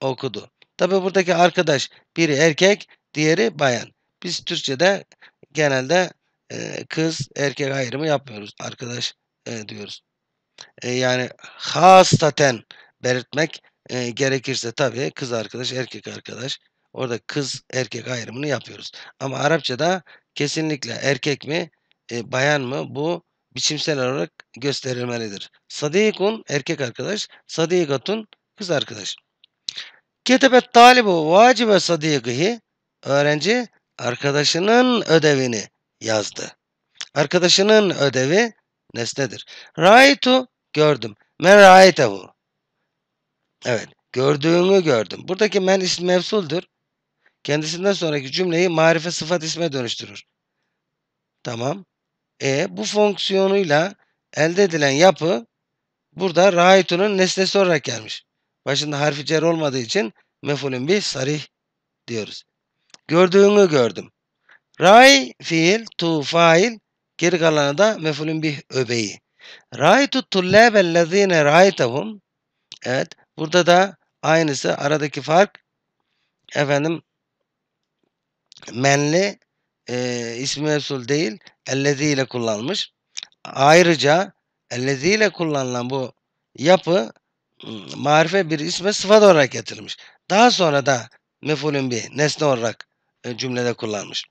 okudu. Tabi buradaki arkadaş biri erkek, diğeri bayan. Biz Türkçe'de genelde e, kız erkek ayrımı yapmıyoruz. Arkadaş e, diyoruz. E, yani hastaten belirtmek e, gerekirse tabi kız arkadaş, erkek arkadaş. Orada kız erkek ayrımını yapıyoruz. Ama Arapçada kesinlikle erkek mi, e, bayan mı bu biçimsel olarak gösterilmelidir. Sadikun erkek arkadaş, sadikatun kız arkadaş. Ketebet talibu vacibe sadikihi öğrenci arkadaşının ödevini yazdı. Arkadaşının ödevi nesnedir. Raitu gördüm. Men raitehu. Evet. Gördüğünü gördüm. Buradaki men isim mevsuldür. Kendisinden sonraki cümleyi marife sıfat isme dönüştürür. Tamam. E bu fonksiyonuyla elde edilen yapı burada raitunun nesnesi olarak gelmiş. Başında harfi cer olmadığı için mefulün bir sarih diyoruz. Gördüğünü gördüm. Ray fiil, tu fail, geri kalanı da mefulün bir öbeği. Raitu tullâbellezîne raitahum. Evet, burada da aynısı aradaki fark efendim menli e, ismi mevsul değil ellezi ile kullanmış. Ayrıca ellezi ile kullanılan bu yapı marife bir isme sıfat olarak getirilmiş. Daha sonra da mefulün bir nesne olarak e, cümlede kullanmış.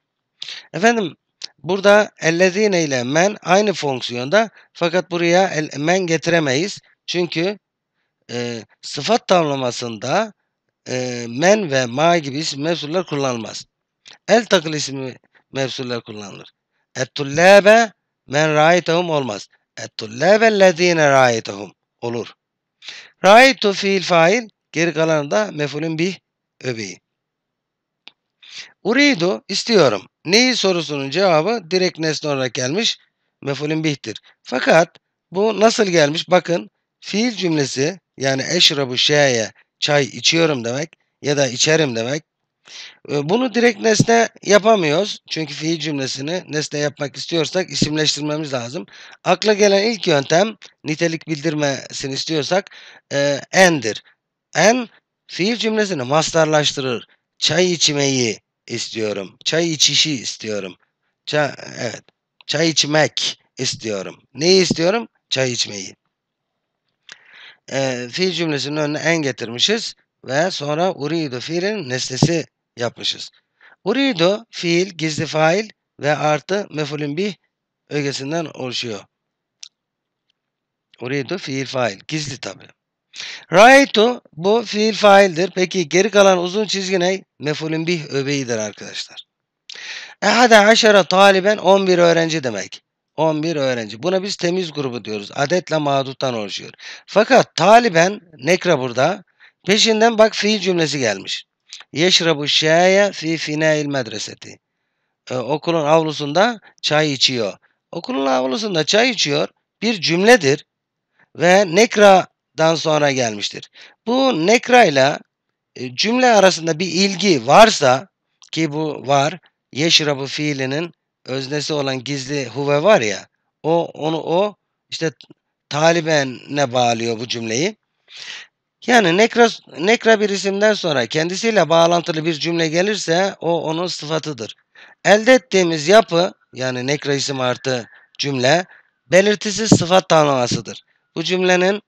Efendim burada ellezine ile men aynı fonksiyonda fakat buraya el, men getiremeyiz. Çünkü e, sıfat tamlamasında e, men ve ma gibi isim mevsuller kullanılmaz. El takıl ismi mevsuller kullanılır. Ettullâbe men râitehum olmaz. Ettullâbe lezîne râitehum olur. Râitu fiil fail geri kalanı da mefulün bih öbeği. Uridu istiyorum. Neyi sorusunun cevabı direkt nesne olarak gelmiş mefulün bihtir. Fakat bu nasıl gelmiş? Bakın fiil cümlesi yani eşrabu şeye çay içiyorum demek ya da içerim demek ee, bunu direkt nesne yapamıyoruz. Çünkü fiil cümlesini nesne yapmak istiyorsak isimleştirmemiz lazım. Akla gelen ilk yöntem nitelik bildirmesini istiyorsak e, en'dir. En fiil cümlesini mastarlaştırır. Çay içmeyi istiyorum. Çay içişi istiyorum. Çay, evet. Çay içmek istiyorum. Neyi istiyorum? Çay içmeyi. E, fiil cümlesinin önüne en getirmişiz ve sonra uridu fiilin nesnesi yapmışız. Urido fiil, gizli fail ve artı mefulün bir ögesinden oluşuyor. Uridu fiil fail. Gizli tabi. Raitu bu fiil faildir. Peki geri kalan uzun çizgi ne? Mefulün bih öbeğidir arkadaşlar. Ehade aşara taliben 11 öğrenci demek. 11 öğrenci. Buna biz temiz grubu diyoruz. Adetle mağduttan oluşuyor. Fakat taliben nekra burada. Peşinden bak fiil cümlesi gelmiş. Yeşrabu şeye fi finail medreseti. E, okulun avlusunda çay içiyor. Okulun avlusunda çay içiyor bir cümledir ve nekra'dan sonra gelmiştir. Bu nekra ile e, cümle arasında bir ilgi varsa ki bu var. Yeşrabu fiilinin öznesi olan gizli huve var ya. O onu o işte taliben'e bağlıyor bu cümleyi. Yani nekra, nekra bir isimden sonra kendisiyle bağlantılı bir cümle gelirse o onun sıfatıdır. Elde ettiğimiz yapı yani nekra isim artı cümle belirtisiz sıfat tanımasıdır. Bu cümlenin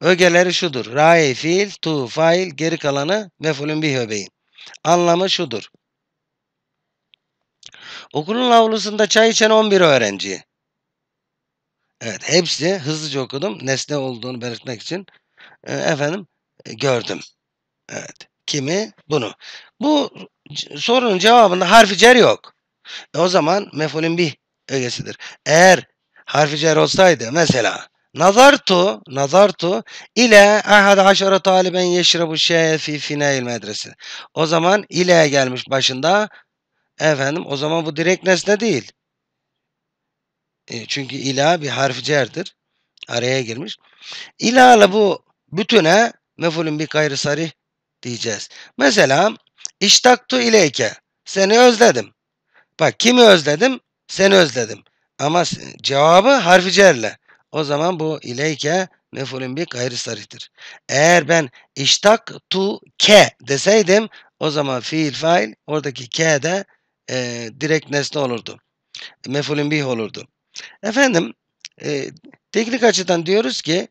ögeleri şudur. Ra'i fiil, tu fail, geri kalanı mefulün bihöbeyin. Anlamı şudur. Okulun avlusunda çay içen 11 öğrenci. Evet hepsi hızlıca okudum. Nesne olduğunu belirtmek için. Ee, efendim gördüm. Evet. Kimi? Bunu. Bu sorunun cevabında harfi cer yok. E o zaman mefulün bir ögesidir. Eğer harfi cer olsaydı mesela Nazartu, nazartu ile ahad aşara taliben yeşrebu şeye fi finayil medresi. O zaman ile gelmiş başında. Efendim o zaman bu direkt nesne değil. E, çünkü ila bir harf cerdir. Araya girmiş. İla ile bu bütüne mefulün bir gayrı sarih diyeceğiz. Mesela iştaktu ileyke. Seni özledim. Bak kimi özledim? Seni özledim. Ama cevabı harfi cerle. O zaman bu ileyke mefulün bir gayrı sarihtir. Eğer ben iştak tu ke deseydim o zaman fiil fail oradaki ke de e, direkt nesne olurdu. E, mefulün bih olurdu. Efendim e, teknik açıdan diyoruz ki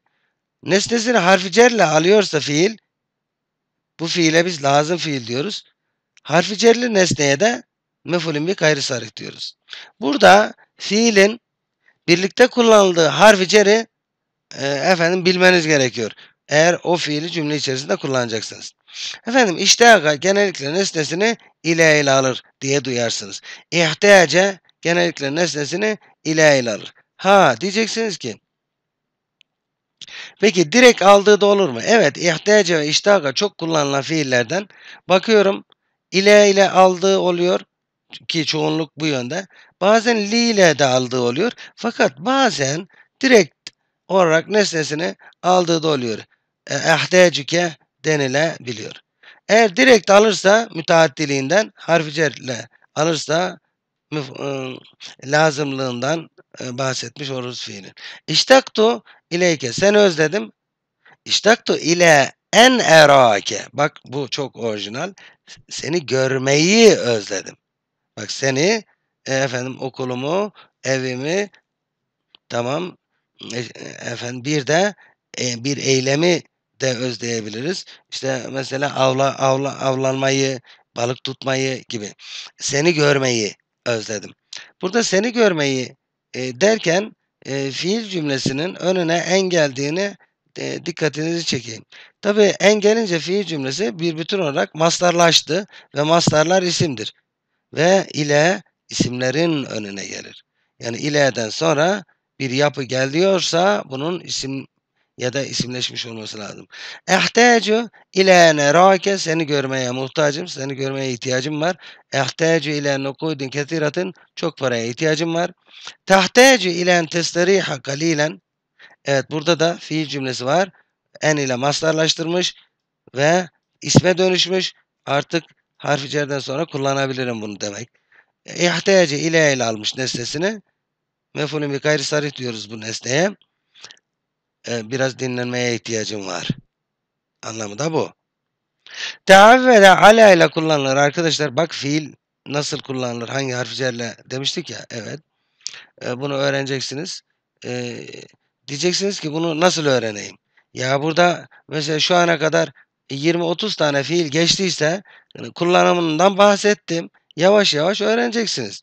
Nesnesini harfi cerle alıyorsa fiil bu fiile biz lazım fiil diyoruz. Harfi cerli nesneye de mefulün bir gayri sarık diyoruz. Burada fiilin birlikte kullanıldığı harfi ceri e, efendim bilmeniz gerekiyor. Eğer o fiili cümle içerisinde kullanacaksınız. Efendim işte genellikle nesnesini ile ile alır diye duyarsınız. İhtiyace genellikle nesnesini ile ile alır. Ha diyeceksiniz ki Peki direkt aldığı da olur mu? Evet ihtiyaca ve iştaga çok kullanılan fiillerden bakıyorum. ile ile aldığı oluyor ki çoğunluk bu yönde. Bazen li ile de aldığı oluyor. Fakat bazen direkt olarak nesnesini aldığı da oluyor. Ehdecüke denilebiliyor. Eğer direkt alırsa müteaddiliğinden harfi cerle alırsa Iı, lazımlığından bahsetmiş oruz fiilin. İştaktu ileyke sen özledim. İştaktu ile en erake. Bak bu çok orijinal. Seni görmeyi özledim. Bak seni e, efendim okulumu, evimi tamam e, efendim bir de e, bir eylemi de özleyebiliriz. İşte mesela avla, avla avlanmayı, balık tutmayı gibi. Seni görmeyi özledim. Burada seni görmeyi e, derken e, fiil cümlesinin önüne en geldiğini e, dikkatinizi çekeyim. Tabi en gelince fiil cümlesi bir bütün olarak mastarlaştı ve mastarlar isimdir. Ve ile isimlerin önüne gelir. Yani ile'den sonra bir yapı geliyorsa bunun isim ya da isimleşmiş olması lazım. Ehtacu ile nerake seni görmeye muhtacım, seni görmeye ihtiyacım var. Ehtacu ile nukudin ketiratin çok paraya ihtiyacım var. Tahtacu ile testariha kalilen Evet burada da fiil cümlesi var. En ile maslarlaştırmış ve isme dönüşmüş. Artık harf cerden sonra kullanabilirim bunu demek. İhtiyacı ile ile almış nesnesini. Mefulün bir gayri sarih diyoruz bu nesneye e, biraz dinlenmeye ihtiyacım var. Anlamı da bu. Teavvede ala ile kullanılır arkadaşlar. Bak fiil nasıl kullanılır? Hangi harf demiştik ya. Evet. E, bunu öğreneceksiniz. E, diyeceksiniz ki bunu nasıl öğreneyim? Ya burada mesela şu ana kadar 20-30 tane fiil geçtiyse kullanımından bahsettim. Yavaş yavaş öğreneceksiniz.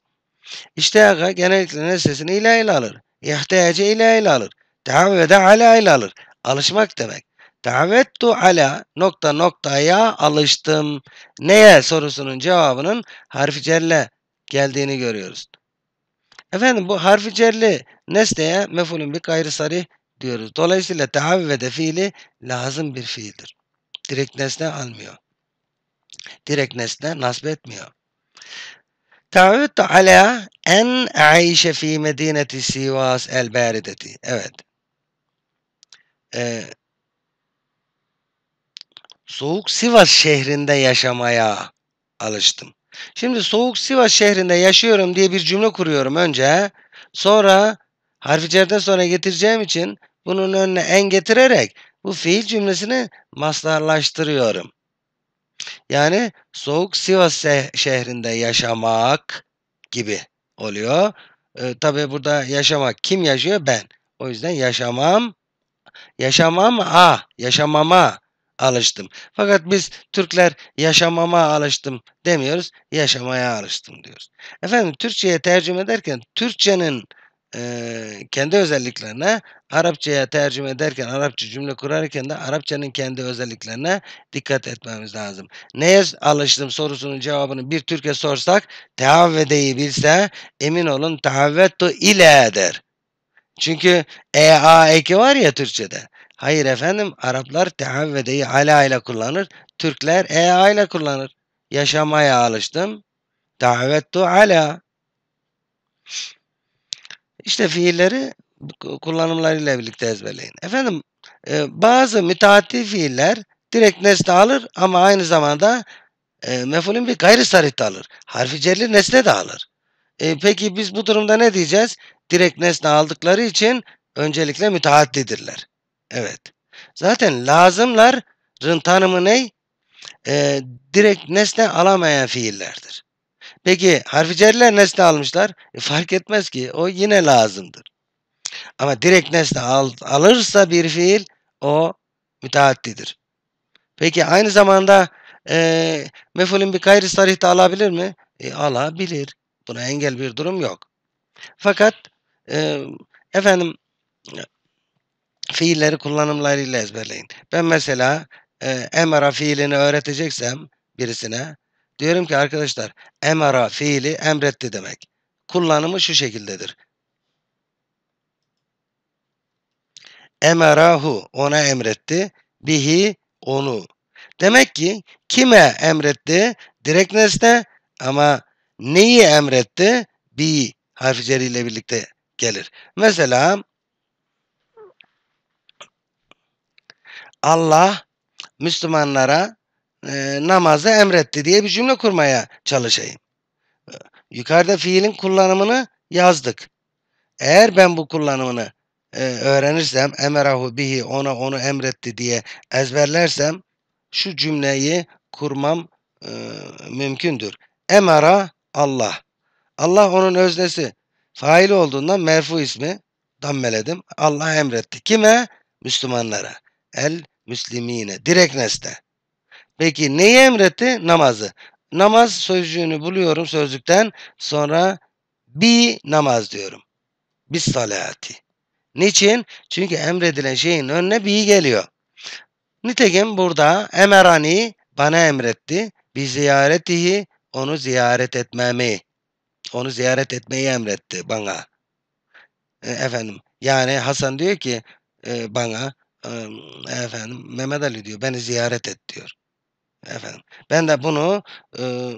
İşte genellikle nesnesini ile ile alır. İhtiyacı ile ile alır. Tehavvede ala ile alır. Alışmak demek. Tehavvettu ala nokta noktaya alıştım. Neye sorusunun cevabının harfi celle geldiğini görüyoruz. Efendim bu harfi celle nesneye mefulün bir gayrı sarih diyoruz. Dolayısıyla tehavvede fiili lazım bir fiildir. Direkt nesne almıyor. Direkt nesne nasip etmiyor. Tehavvede ala en aişe fi medineti sivas el barideti. Evet e, soğuk Sivas şehrinde yaşamaya alıştım. Şimdi soğuk Sivas şehrinde yaşıyorum diye bir cümle kuruyorum önce. Sonra harfi cerden sonra getireceğim için bunun önüne en getirerek bu fiil cümlesini maslarlaştırıyorum. Yani soğuk Sivas şehrinde yaşamak gibi oluyor. ee, tabii burada yaşamak kim yaşıyor? Ben. O yüzden yaşamam Yaşamama, a, yaşamama alıştım. Fakat biz Türkler yaşamama alıştım demiyoruz, yaşamaya alıştım diyoruz. Efendim Türkçe'ye tercüme ederken Türkçe'nin e, kendi özelliklerine, Arapçaya tercüme ederken, Arapça cümle kurarken de Arapçanın kendi özelliklerine dikkat etmemiz lazım. Neye alıştım sorusunun cevabını bir Türk'e sorsak, teavvedeyi bilse emin olun teavvettu ile der. Çünkü e a eki var ya Türkçe'de. Hayır efendim Araplar teavvedeyi ala ile kullanır. Türkler ea ile kullanır. Yaşamaya alıştım. Davettu ala. İşte fiilleri kullanımlarıyla birlikte ezberleyin. Efendim e, bazı müteaddi fiiller direkt nesne alır ama aynı zamanda e, mefulün bir gayri sarih de alır. Harfi celli nesne de alır. E, peki biz bu durumda ne diyeceğiz? Direkt nesne aldıkları için öncelikle müteaddidirler. Evet. Zaten lazımların tanımı ne? Ee, direkt nesne alamayan fiillerdir. Peki harfi nesne almışlar. E, fark etmez ki o yine lazımdır. Ama direkt nesne al, alırsa bir fiil o müteaddidir. Peki aynı zamanda e, mefulün bir gayri sarih de alabilir mi? E, alabilir. Buna engel bir durum yok. Fakat e, efendim fiilleri kullanımlarıyla ezberleyin. Ben mesela e, emara fiilini öğreteceksem birisine diyorum ki arkadaşlar emara fiili emretti demek. Kullanımı şu şekildedir. Emerahu ona emretti. Bihi onu. Demek ki kime emretti? Direkt nesne ama neyi emretti? Bi harfleriyle birlikte gelir. Mesela Allah Müslümanlara e, namazı emretti diye bir cümle kurmaya çalışayım. Yukarıda fiilin kullanımını yazdık. Eğer ben bu kullanımını e, öğrenirsem, emrahu bihi ona onu emretti diye ezberlersem şu cümleyi kurmam e, mümkündür. Emera Allah. Allah onun öznesi. Fail olduğundan merfu ismi dammeledim. Allah emretti. Kime? Müslümanlara el müslimine. Direkt nesne. Peki neyi emretti? Namazı. Namaz sözcüğünü buluyorum sözlükten sonra bir namaz diyorum. Bir salati. Niçin? Çünkü emredilen şeyin önüne bir geliyor. Nitekim burada emerani bana emretti. Bir ziyareti onu ziyaret etmemi. Onu ziyaret etmeyi emretti bana. E, efendim yani Hasan diyor ki e, bana efendim Mehmet Ali diyor beni ziyaret et diyor. Efendim ben de bunu e,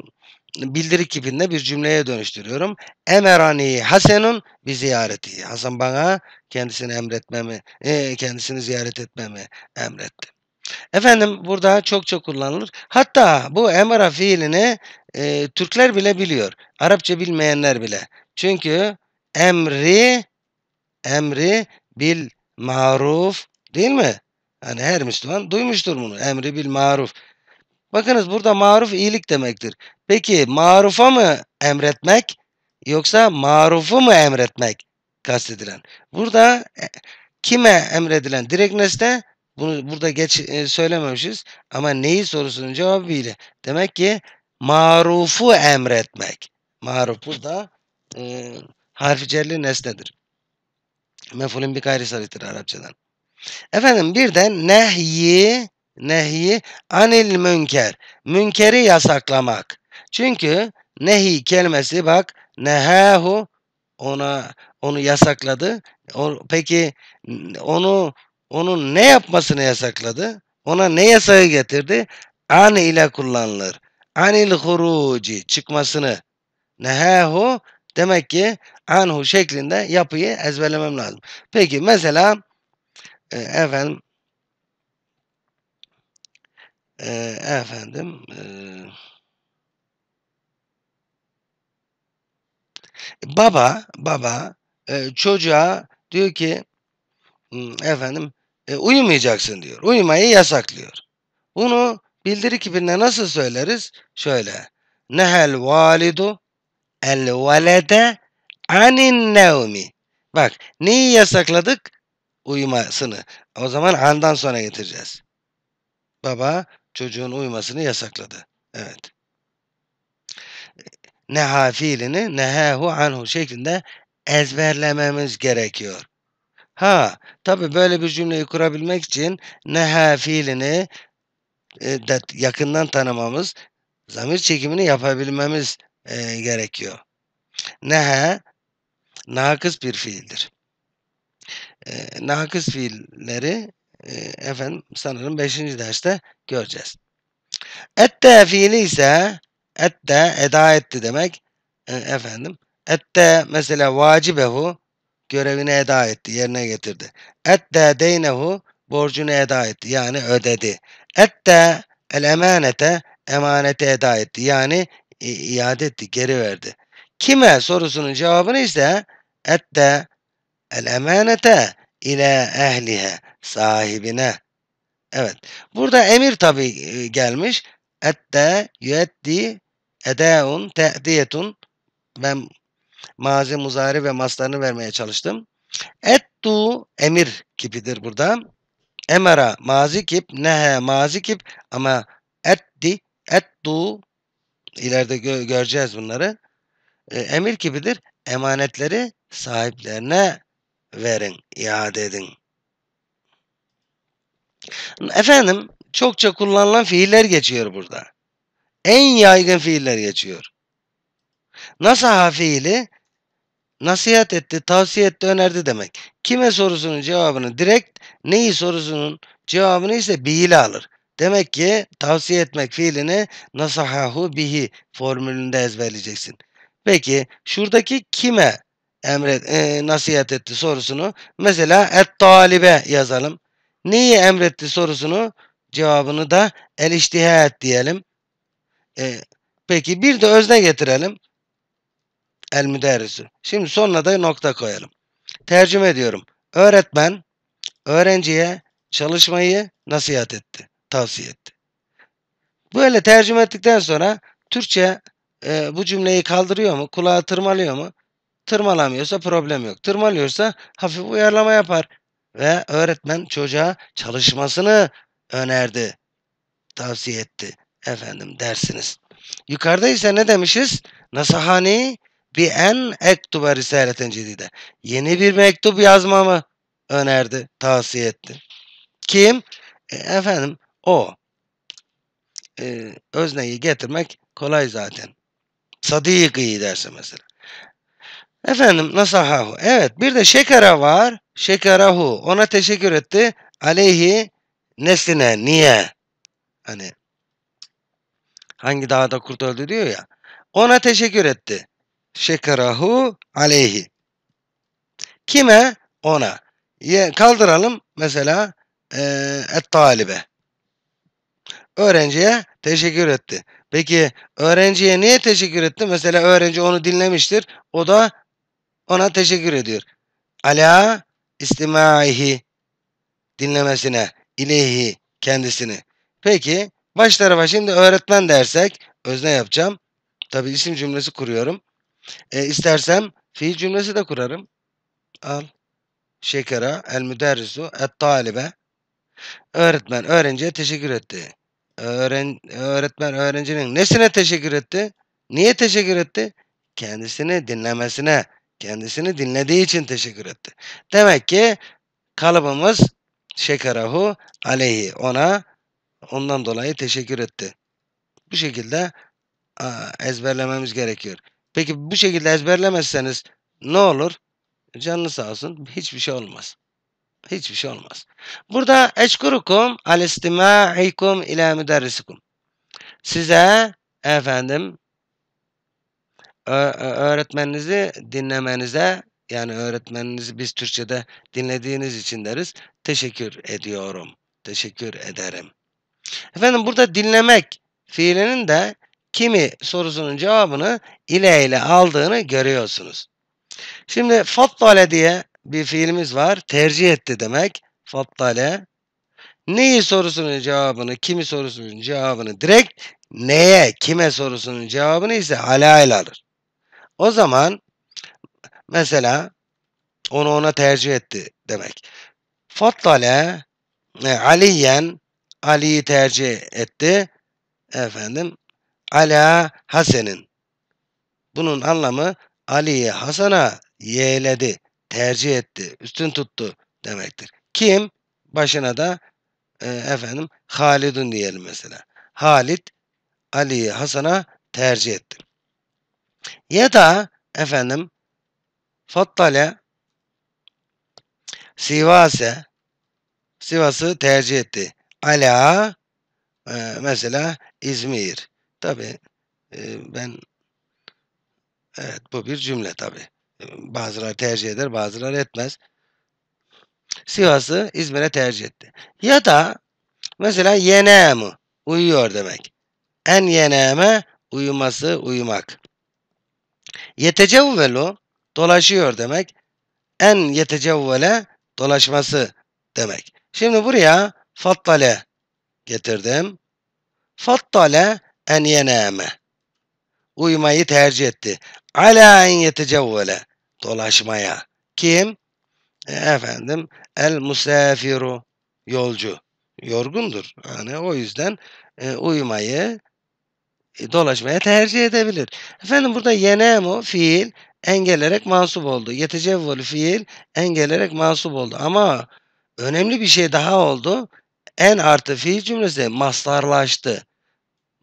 bildirik kipinde bir cümleye dönüştürüyorum. Emerani Hasan'ın bir ziyareti. Hasan bana kendisini emretmemi, e, kendisini ziyaret etmemi emretti. Efendim burada çok çok kullanılır. Hatta bu emara fiilini e, Türkler bile biliyor. Arapça bilmeyenler bile. Çünkü emri emri bil maruf Değil mi? Yani her Müslüman duymuştur bunu. Emri bil maruf. Bakınız burada maruf iyilik demektir. Peki marufa mı emretmek yoksa marufu mu emretmek kastedilen? Burada e, kime emredilen direkt nesne bunu burada geç e, söylememişiz ama neyi sorusunun cevabı ile. Demek ki marufu emretmek. Maruf burada e, harfi celli nesnedir. Mefulün bir gayri sarıdır Arapçadan. Efendim bir de nehyi nehyi anil münker. Münkeri yasaklamak. Çünkü nehi kelimesi bak nehahu ona onu yasakladı. O, peki onu onun ne yapmasını yasakladı? Ona ne yasağı getirdi? An ile kullanılır. Anil huruci çıkmasını. Nehahu demek ki anhu şeklinde yapıyı ezberlemem lazım. Peki mesela e, ee, efendim e, efendim e, baba baba e, çocuğa diyor ki hmm, efendim e, uyumayacaksın diyor. Uyumayı yasaklıyor. Bunu bildiri kibirine nasıl söyleriz? Şöyle. Nehel validu el velede anin nevmi. Bak neyi yasakladık? uyumasını. O zaman andan sonra getireceğiz. Baba çocuğun uyumasını yasakladı. Evet. Neha fiilini nehehu anhu şeklinde ezberlememiz gerekiyor. Ha, tabi böyle bir cümleyi kurabilmek için neha fiilini e, yakından tanımamız, zamir çekimini yapabilmemiz e, gerekiyor. Neha, nakıs bir fiildir e, nakıs fiilleri e, efendim sanırım 5. derste göreceğiz. Ette fiili ise ette eda etti demek e, efendim. Ette mesela vacibehu görevini eda etti, yerine getirdi. Ette deynehu borcunu eda etti yani ödedi. Ette el emanete emaneti eda etti yani iade etti, geri verdi. Kime sorusunun cevabını ise ette El-emanete ile ehlihe sahibine. Evet. Burada emir tabi e, gelmiş. Ette yüetti edeun te'diyetun. Ben mazi muzari ve maslarını vermeye çalıştım. Ettu emir kipidir burada. Emera mazi kip, nehe mazi kip ama etti, ettu ileride gö göreceğiz bunları. E, emir kipidir. Emanetleri sahiplerine verin, iade edin. Efendim çokça kullanılan fiiller geçiyor burada. En yaygın fiiller geçiyor. Nasaha fiili nasihat etti, tavsiye etti, önerdi demek. Kime sorusunun cevabını direkt, neyi sorusunun cevabını ise bihiyle alır. Demek ki tavsiye etmek fiilini nasahahu bihi formülünde ezberleyeceksin. Peki şuradaki kime emret e, nasihat etti sorusunu mesela et talibe yazalım. Neyi emretti sorusunu cevabını da el iştihat diyelim. E, peki bir de özne getirelim. El müderrisü. Şimdi sonuna da nokta koyalım. Tercüme ediyorum. Öğretmen öğrenciye çalışmayı nasihat etti, tavsiye etti. Böyle tercüme ettikten sonra Türkçe e, bu cümleyi kaldırıyor mu, kulağı tırmalıyor mu? Tırmalamıyorsa problem yok. Tırmalıyorsa hafif uyarlama yapar. Ve öğretmen çocuğa çalışmasını önerdi. Tavsiye etti. Efendim dersiniz. Yukarıda ise ne demişiz? Nasahani bir en ektuba risaleten cedide. Yeni bir mektup yazmamı önerdi, tavsiye etti. Kim? E, efendim o. E, özneyi getirmek kolay zaten. Sadiki derse mesela. Efendim nasahahu. Evet bir de şekara var. Şekarahu. Ona teşekkür etti. Aleyhi nesline. Niye? Hani hangi dağda kurt öldü diyor ya. Ona teşekkür etti. Şekarahu aleyhi. Kime? Ona. Ye, kaldıralım mesela e, et talibe. Öğrenciye teşekkür etti. Peki öğrenciye niye teşekkür etti? Mesela öğrenci onu dinlemiştir. O da ona teşekkür ediyor. Ala istimaihi dinlemesine, ileyhi kendisini. Peki baş tarafa şimdi öğretmen dersek özne yapacağım. Tabi isim cümlesi kuruyorum. E, istersem fiil cümlesi de kurarım. Al. Şekera el müderrisu et talibe. Öğretmen öğrenciye teşekkür etti. Öğren, öğretmen öğrencinin nesine teşekkür etti? Niye teşekkür etti? Kendisini dinlemesine, Kendisini dinlediği için teşekkür etti. Demek ki kalıbımız şekerahu aleyhi ona ondan dolayı teşekkür etti. Bu şekilde ezberlememiz gerekiyor. Peki bu şekilde ezberlemezseniz ne olur? Canlı sağ olsun hiçbir şey olmaz. Hiçbir şey olmaz. Burada eşkurukum alistimaikum ila müderrisikum. Size efendim öğretmeninizi dinlemenize yani öğretmeninizi biz Türkçe'de dinlediğiniz için deriz. Teşekkür ediyorum. Teşekkür ederim. Efendim burada dinlemek fiilinin de kimi sorusunun cevabını ile ile aldığını görüyorsunuz. Şimdi fattale diye bir fiilimiz var. Tercih etti demek. Fattale. Neyi sorusunun cevabını, kimi sorusunun cevabını direkt neye, kime sorusunun cevabını ise ala ile alır. O zaman mesela onu ona tercih etti demek. Fattale e, Aliyen Ali'yi tercih etti. Efendim ala Hasen'in. Bunun anlamı Ali'yi Hasan'a yeğledi, tercih etti, üstün tuttu demektir. Kim? Başına da e, efendim Halidun diyelim mesela. Halid Ali'yi Hasan'a tercih etti. Ya da efendim Fattale Sivase Sivas'ı tercih etti. Ala e, mesela İzmir. Tabi e, ben evet bu bir cümle tabi. E, bazıları tercih eder bazıları etmez. Sivas'ı İzmir'e tercih etti. Ya da mesela yenemu uyuyor demek. En yeneme uyuması uyumak. Yetecevvelu dolaşıyor demek. En yetecevvele dolaşması demek. Şimdi buraya fattale getirdim. Fattale en yeneme. Uyumayı tercih etti. Ala en yetecevvele. Dolaşmaya. Kim? E, efendim el musafiru. Yolcu. Yorgundur. Yani o yüzden e, uyumayı e, dolaşmaya tercih edebilir. Efendim burada yenemu fiil engelerek mansup oldu. Yetecevvolu fiil engelerek mansup oldu. Ama önemli bir şey daha oldu. En artı fiil cümlesi mastarlaştı.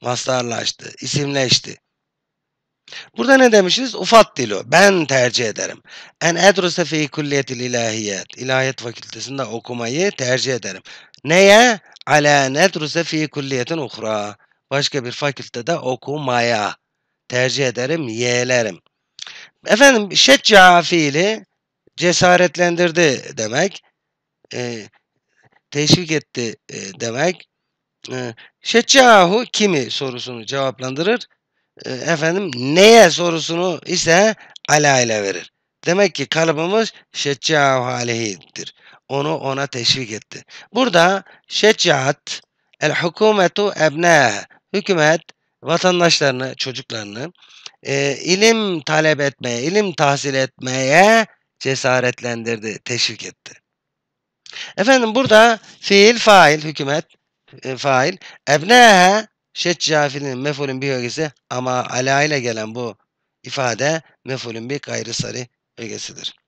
Mastarlaştı, isimleşti. Burada ne demişiz? Ufat dilo. Ben tercih ederim. En edruse fi kulliyetil ilahiyet İlahiyat fakültesinde okumayı tercih ederim. Neye? Ala nedruse fi kulliyetin uhra başka bir fakültede okumaya tercih ederim, yeğlerim. Efendim şecca fiili cesaretlendirdi demek. E, teşvik etti e, demek. E, şeccahu kimi sorusunu cevaplandırır. E, efendim neye sorusunu ise ala ile verir. Demek ki kalıbımız şeccahu aleyhidir. Onu ona teşvik etti. Burada şeccaat el hukumetu ebnâhe hükümet vatandaşlarını, çocuklarını e, ilim talep etmeye, ilim tahsil etmeye cesaretlendirdi, teşvik etti. Efendim burada fiil, fail, hükümet, e, fail. Ebnehe, şecca fiilin mefulün bir ögesi ama ala ile gelen bu ifade mefulün bir gayri sarı ögesidir.